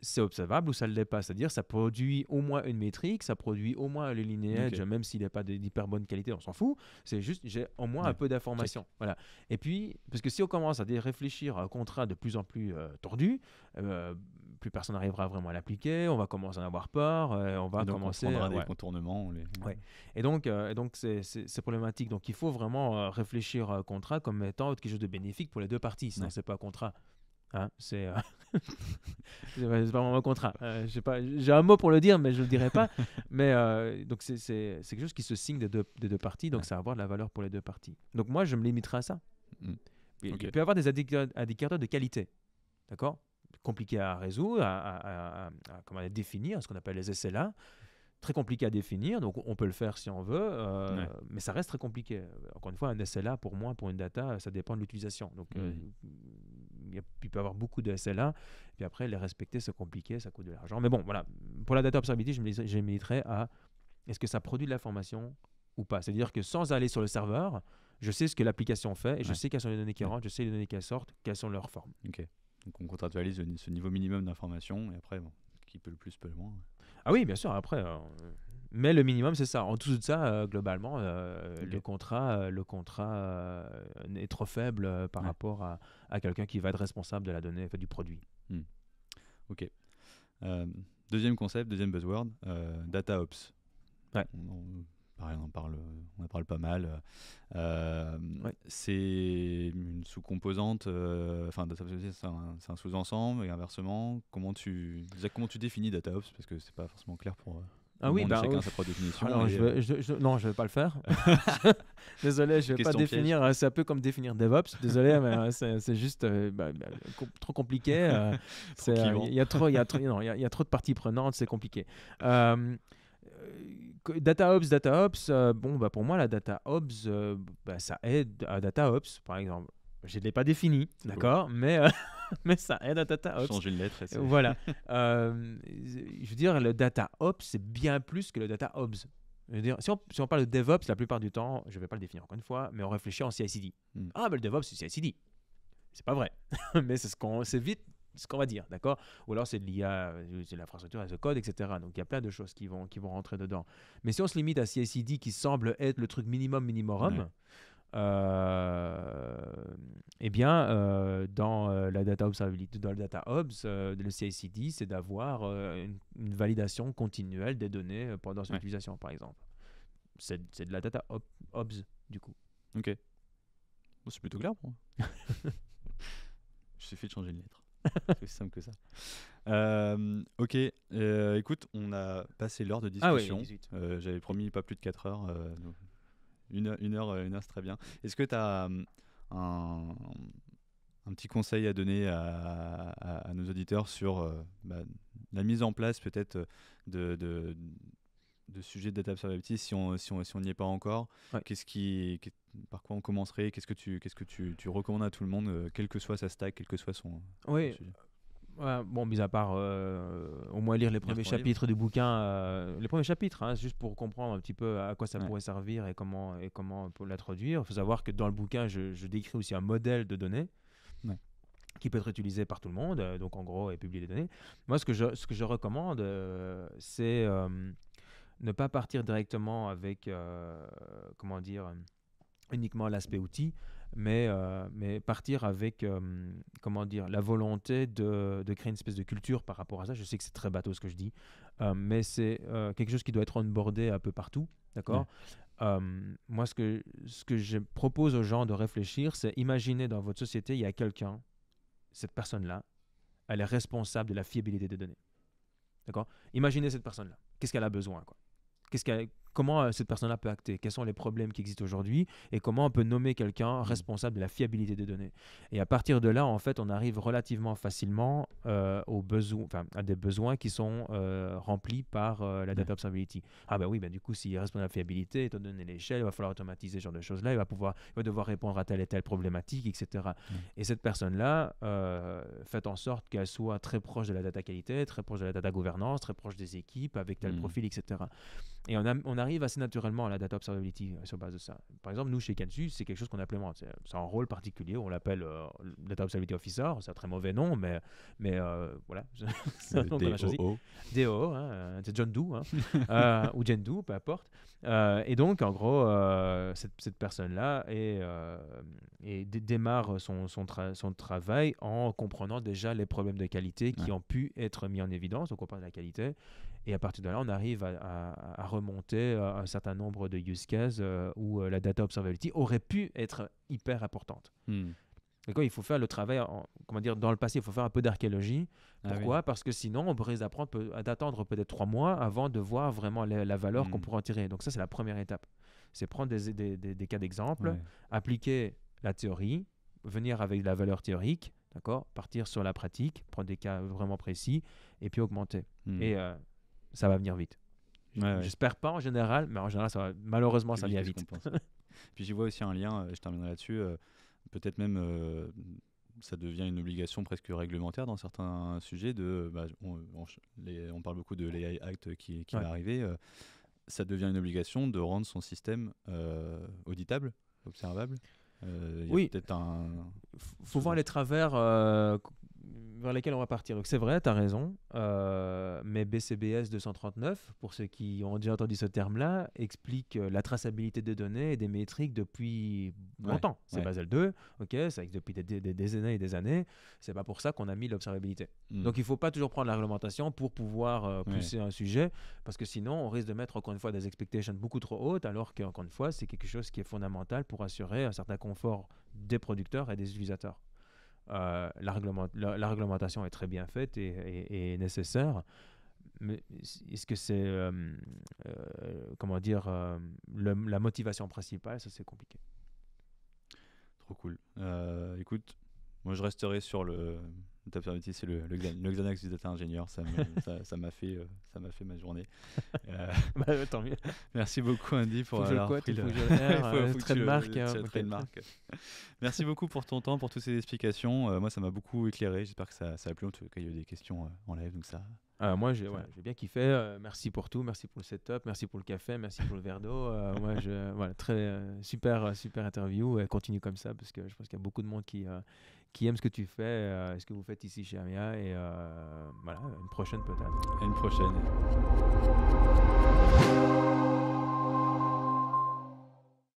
c'est observable ou ça ne l'est pas. C'est-à-dire, ça produit au moins une métrique, ça produit au moins le lineage, même s'il n'est pas d'hyper bonne qualité, on s'en fout. C'est juste, j'ai au moins un peu d'informations. Voilà. Et puis, parce que si on commence à réfléchir à un contrat de plus en plus euh, tordu, euh, plus personne n'arrivera vraiment à l'appliquer, on va commencer à en avoir peur, euh, on va commencer à euh, des contournements. Ouais. Et donc, euh, et donc c'est problématique. Donc, il faut vraiment réfléchir au contrat comme étant quelque chose de bénéfique pour les deux parties. Sinon, c'est pas un contrat. Hein, c'est pas, vraiment un contrat. J'ai un mot pour le dire, mais je le dirai pas. mais donc, c'est quelque chose qui se signe des deux, parties, donc ça va avoir de la valeur pour les deux parties. Donc, moi, je me limiterai à ça. Mmh. Il peut y avoir des indicateurs de qualité. D'accord compliqué à résoudre, à, à, définir, ce qu'on appelle les SLA. Très compliqué à définir, donc on peut le faire si on veut, euh, mais ça reste très compliqué. Encore une fois, un SLA, pour moi, pour une data, ça dépend de l'utilisation. Donc euh, il, peut y avoir beaucoup de SLA, puis après, les respecter, c'est compliqué, ça coûte de l'argent. Mais bon, voilà, pour la data observability, je militerai à est-ce que ça produit de l'information ou pas. C'est-à-dire que sans aller sur le serveur, je sais ce que l'application fait et je sais quelles sont les données qui rentrent, je sais les données qui sortent, quelles sont leurs formes. ok donc on contractualise ce niveau minimum d'information et après, bon, qui peut le plus, peut le moins. Ah oui, bien sûr, après. Euh, mais le minimum, c'est ça. En tout de ça, euh, globalement, euh, le contrat, le contrat est trop faible par rapport à, à quelqu'un qui va être responsable de la donnée, du produit. Hmm. Ok. deuxième concept, deuxième buzzword, data ops. Ouais on en parle, on en parle pas mal. Euh, c'est une sous-composante, euh, enfin, c'est un, sous-ensemble et inversement. Comment tu, comment tu définis DataOps Parce que c'est pas forcément clair pour. Euh, ah oui, bah, chacun sa propre définition. je, non, je vais pas le faire. Désolé, je vais pas définir. c'est un peu comme définir DevOps. Désolé, mais c'est juste bah, bah, trop compliqué. Il y, y, a trop de parties prenantes, c'est compliqué. DataOps, DataOps, euh, bon, bah pour moi, la DataOps, euh, bah, ça aide à DataOps, par exemple. Je ne l'ai pas défini, d'accord, mais, euh, mais ça aide à DataOps. change une lettre. voilà. je veux dire, le DataOps, c'est bien plus que le DataOps. Dire, si, on, si, on, parle de DevOps, la plupart du temps, je ne vais pas le définir encore une fois, mais on réfléchit en CI/CD. Hmm. Ah, mais le DevOps, c'est CI/CD. C'est pas vrai, mais c'est ce qu'on, c'est vite ce qu'on va dire, d'accord Ou alors c'est de l'IA, euh, c'est l'infrastructure c'est le code, etc. Donc il y a plein de choses qui vont, qui vont rentrer dedans. Mais si on se limite à CICD qui semble être le truc minimum minimum euh, eh bien, euh, dans, la data observability, dans le Data obs de le CICD, c'est d'avoir une, validation continuelle des données pendant son utilisation, par exemple. C'est de la Data obs du coup. Ok. c'est plutôt clair pour moi. Il suffit de changer de lettre. C'est simple que ça. Euh, ok, euh, écoute, on a passé l'heure de ah discussion. Euh, j'avais promis pas plus de 4 heures. une heure, une heure, c'est très bien. Est-ce que tu as un, petit conseil à donner à, nos auditeurs sur bah, la mise en place peut-être de, de sujet de data observability si on si on si on n'y est pas encore qu'est-ce qui par quoi on commencerait qu'est-ce que tu qu'est-ce que tu, tu, recommandes à tout le monde quel euh, quelle que soit sa stack quel que soit son oui bon, mis à part euh, au moins lire les premiers chapitres du bouquin, euh, les premiers chapitres, hein, juste pour comprendre un petit peu à quoi ça pourrait servir et comment, et comment l'introduire. Il faut savoir que dans le bouquin, je, décris aussi un modèle de données qui peut être utilisé par tout le monde, donc en gros, et publier les données. Moi, ce que je, ce que je recommande, c'est ne pas partir directement avec, euh, comment dire, uniquement l'aspect outil, mais, euh, mais partir avec, euh, comment dire, la volonté de, créer une espèce de culture par rapport à ça. Je sais que c'est très bateau ce que je dis, mais c'est quelque chose qui doit être onboardé un peu partout, d'accord moi, ce que, ce que je propose aux gens de réfléchir, c'est imaginer dans votre société, il y a quelqu'un, cette personne-là, elle est responsable de la fiabilité des données. D'accord Imaginez cette personne-là. Qu'est-ce qu'elle a besoin quoi Qu'est-ce qu'il comment euh, cette personne-là peut acter, quels sont les problèmes qui existent aujourd'hui et comment on peut nommer quelqu'un mmh. responsable de la fiabilité des données. Et à partir de là, en fait, on arrive relativement facilement euh, aux besoins, à des besoins qui sont euh, remplis par la data observability. Ah ben oui, ben du coup, s'il est responsable de la fiabilité, étant donné l'échelle, il va falloir automatiser ce genre de choses-là, il va pouvoir, devoir répondre à telle et telle problématique, etc. Mmh. Et cette personne-là, fait en sorte qu'elle soit très proche de la data qualité, très proche de la data gouvernance, très proche des équipes, avec tel mmh. profil, etc. Et on, a, on arrive assez naturellement à la data observability euh, sur base de ça. Par exemple, nous, chez Kensu, c'est quelque chose qu'on implémente. C'est un rôle particulier, on l'appelle euh, Data Observability Officer, c'est un très mauvais nom, mais, mais euh, voilà, c'est un nom qu'on a choisi. DO, hein, c'est John Doe, hein, ou Jen Doe, peu importe. et donc, en gros, cette, personne-là et démarre son, son, travail en comprenant déjà les problèmes de qualité qui ont pu être mis en évidence, donc on parle de la qualité, et à partir de là, on arrive à, remonter euh, un certain nombre de use cases euh, où euh, la data observability aurait pu être hyper importante. D'accord hmm. Il faut faire le travail, comment dire, dans le passé, il faut faire un peu d'archéologie. Ah Pourquoi Parce que sinon, on pourrait apprendre peut, d'attendre peut-être trois mois avant de voir vraiment la, valeur qu'on hmm. pourrait en tirer. Donc ça, c'est la première étape. C'est prendre des, des, cas d'exemple, appliquer la théorie, venir avec la valeur théorique, d'accord Partir sur la pratique, prendre des cas vraiment précis et puis augmenter. Hmm. Et ça va venir vite. J'espère pas en général, mais en général, ça malheureusement, ça vient vite. Puis j'y vois aussi un lien, euh, je terminerai là-dessus, euh, peut-être même euh, ça devient une obligation presque réglementaire dans certains sujets. De, bah, on, parle beaucoup de l'AI Act qui, va arriver. ça devient une obligation de rendre son système auditable, observable. Euh, y a oui. Peut-être un. Faut voir les travers vers lesquels on va partir. Donc c'est vrai, tu as raison, euh, mais BCBS 239, pour ceux qui ont déjà entendu ce terme-là, explique euh, la traçabilité des données et des métriques depuis longtemps. c'est Basel 2, ok, ça existe depuis des, des, années et des années. C'est pas pour ça qu'on a mis l'observabilité. Hmm. Donc il faut pas toujours prendre la réglementation pour pouvoir euh, pousser un sujet, parce que sinon on risque de mettre encore une fois des expectations beaucoup trop hautes, alors qu'encore une fois c'est quelque chose qui est fondamental pour assurer un certain confort des producteurs et des utilisateurs. Euh, la, réglementation est très bien faite et, nécessaire. Mais est-ce que c'est, euh, euh, comment dire, la motivation principale Ça, c'est compliqué. Trop cool. écoute, moi, je resterai sur le, permis, c'est le, le, le, Xanax du data ingénieur. Ça m'a ça, ça fait, euh, fait ma journée. Euh, bah tant mieux. Merci beaucoup, Andy, pour avoir pris le, marque. Euh, hein, merci beaucoup pour ton temps, pour toutes ces explications. moi, ça m'a beaucoup éclairé. J'espère que ça, ça, a plu. En tout cas, il y a eu des questions en live, ça. moi, j'ai bien kiffé. merci pour tout. Merci pour le setup. Merci pour le café. Merci pour le verre d'eau. moi, je, voilà, très super, super interview. continue comme ça parce que je pense qu'il y a beaucoup de monde qui qui aime ce que tu fais, euh, ce que vous faites ici chez Amia. Et euh, voilà, une prochaine peut-être. Une prochaine.